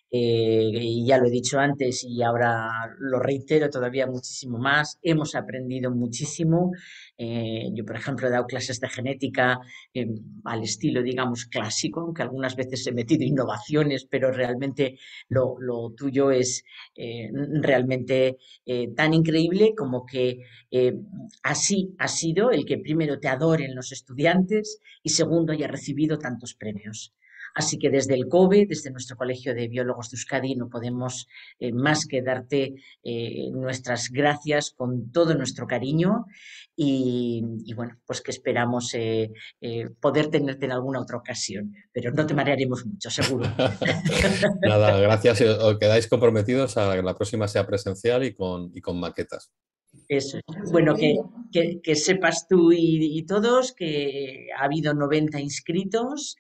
Eh, y ya lo he dicho antes y ahora lo reitero todavía muchísimo más, hemos aprendido muchísimo. Eh, yo, por ejemplo, he dado clases de genética eh, al estilo, digamos, clásico, aunque algunas veces he metido innovaciones, pero realmente lo tuyo es realmente tan increíble como que así ha sido el que primero te adoren los estudiantes y segundo haya recibido tantos premios. Así que desde el COBE, desde nuestro Colegio de Biólogos de Euskadi, no podemos eh, más que darte eh, nuestras gracias con todo nuestro cariño y, bueno, pues que esperamos eh, poder tenerte en alguna otra ocasión, pero no te marearemos mucho, seguro. Nada, gracias. Os quedáis comprometidos a que la próxima sea presencial y con, con maquetas. Eso. Bueno, que, sepas tú y, y, todos que ha habido 90 inscritos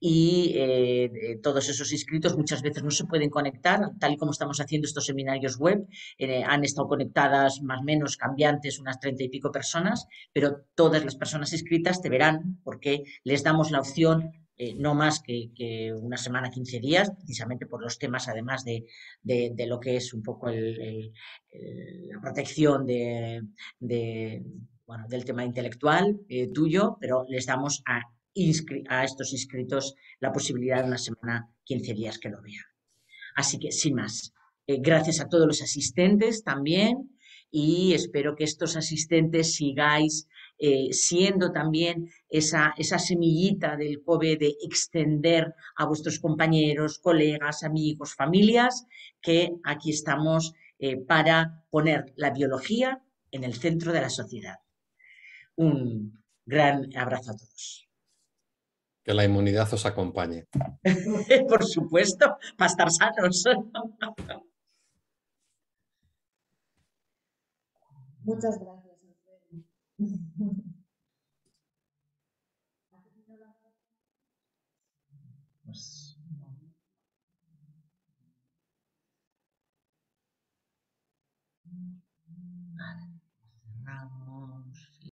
y eh, todos esos inscritos muchas veces no se pueden conectar, tal y como estamos haciendo estos seminarios web. Eh, han estado conectadas más o menos cambiantes unas treinta y pico personas, pero todas las personas inscritas te verán porque les damos la opción eh, no más que, una semana, 15 días, precisamente por los temas, además de, lo que es un poco la protección de, bueno, del tema intelectual tuyo, pero les damos a a estos inscritos la posibilidad de una semana, 15 días que lo vean. Así que, sin más, eh, gracias a todos los asistentes también y espero que estos asistentes sigáis eh, siendo también esa, semillita del COBE de extender a vuestros compañeros, colegas, amigos, familias, que aquí estamos eh, para poner la biología en el centro de la sociedad. Un gran abrazo a todos la inmunidad os acompañe. Por supuesto, para estar sanos. Muchas gracias.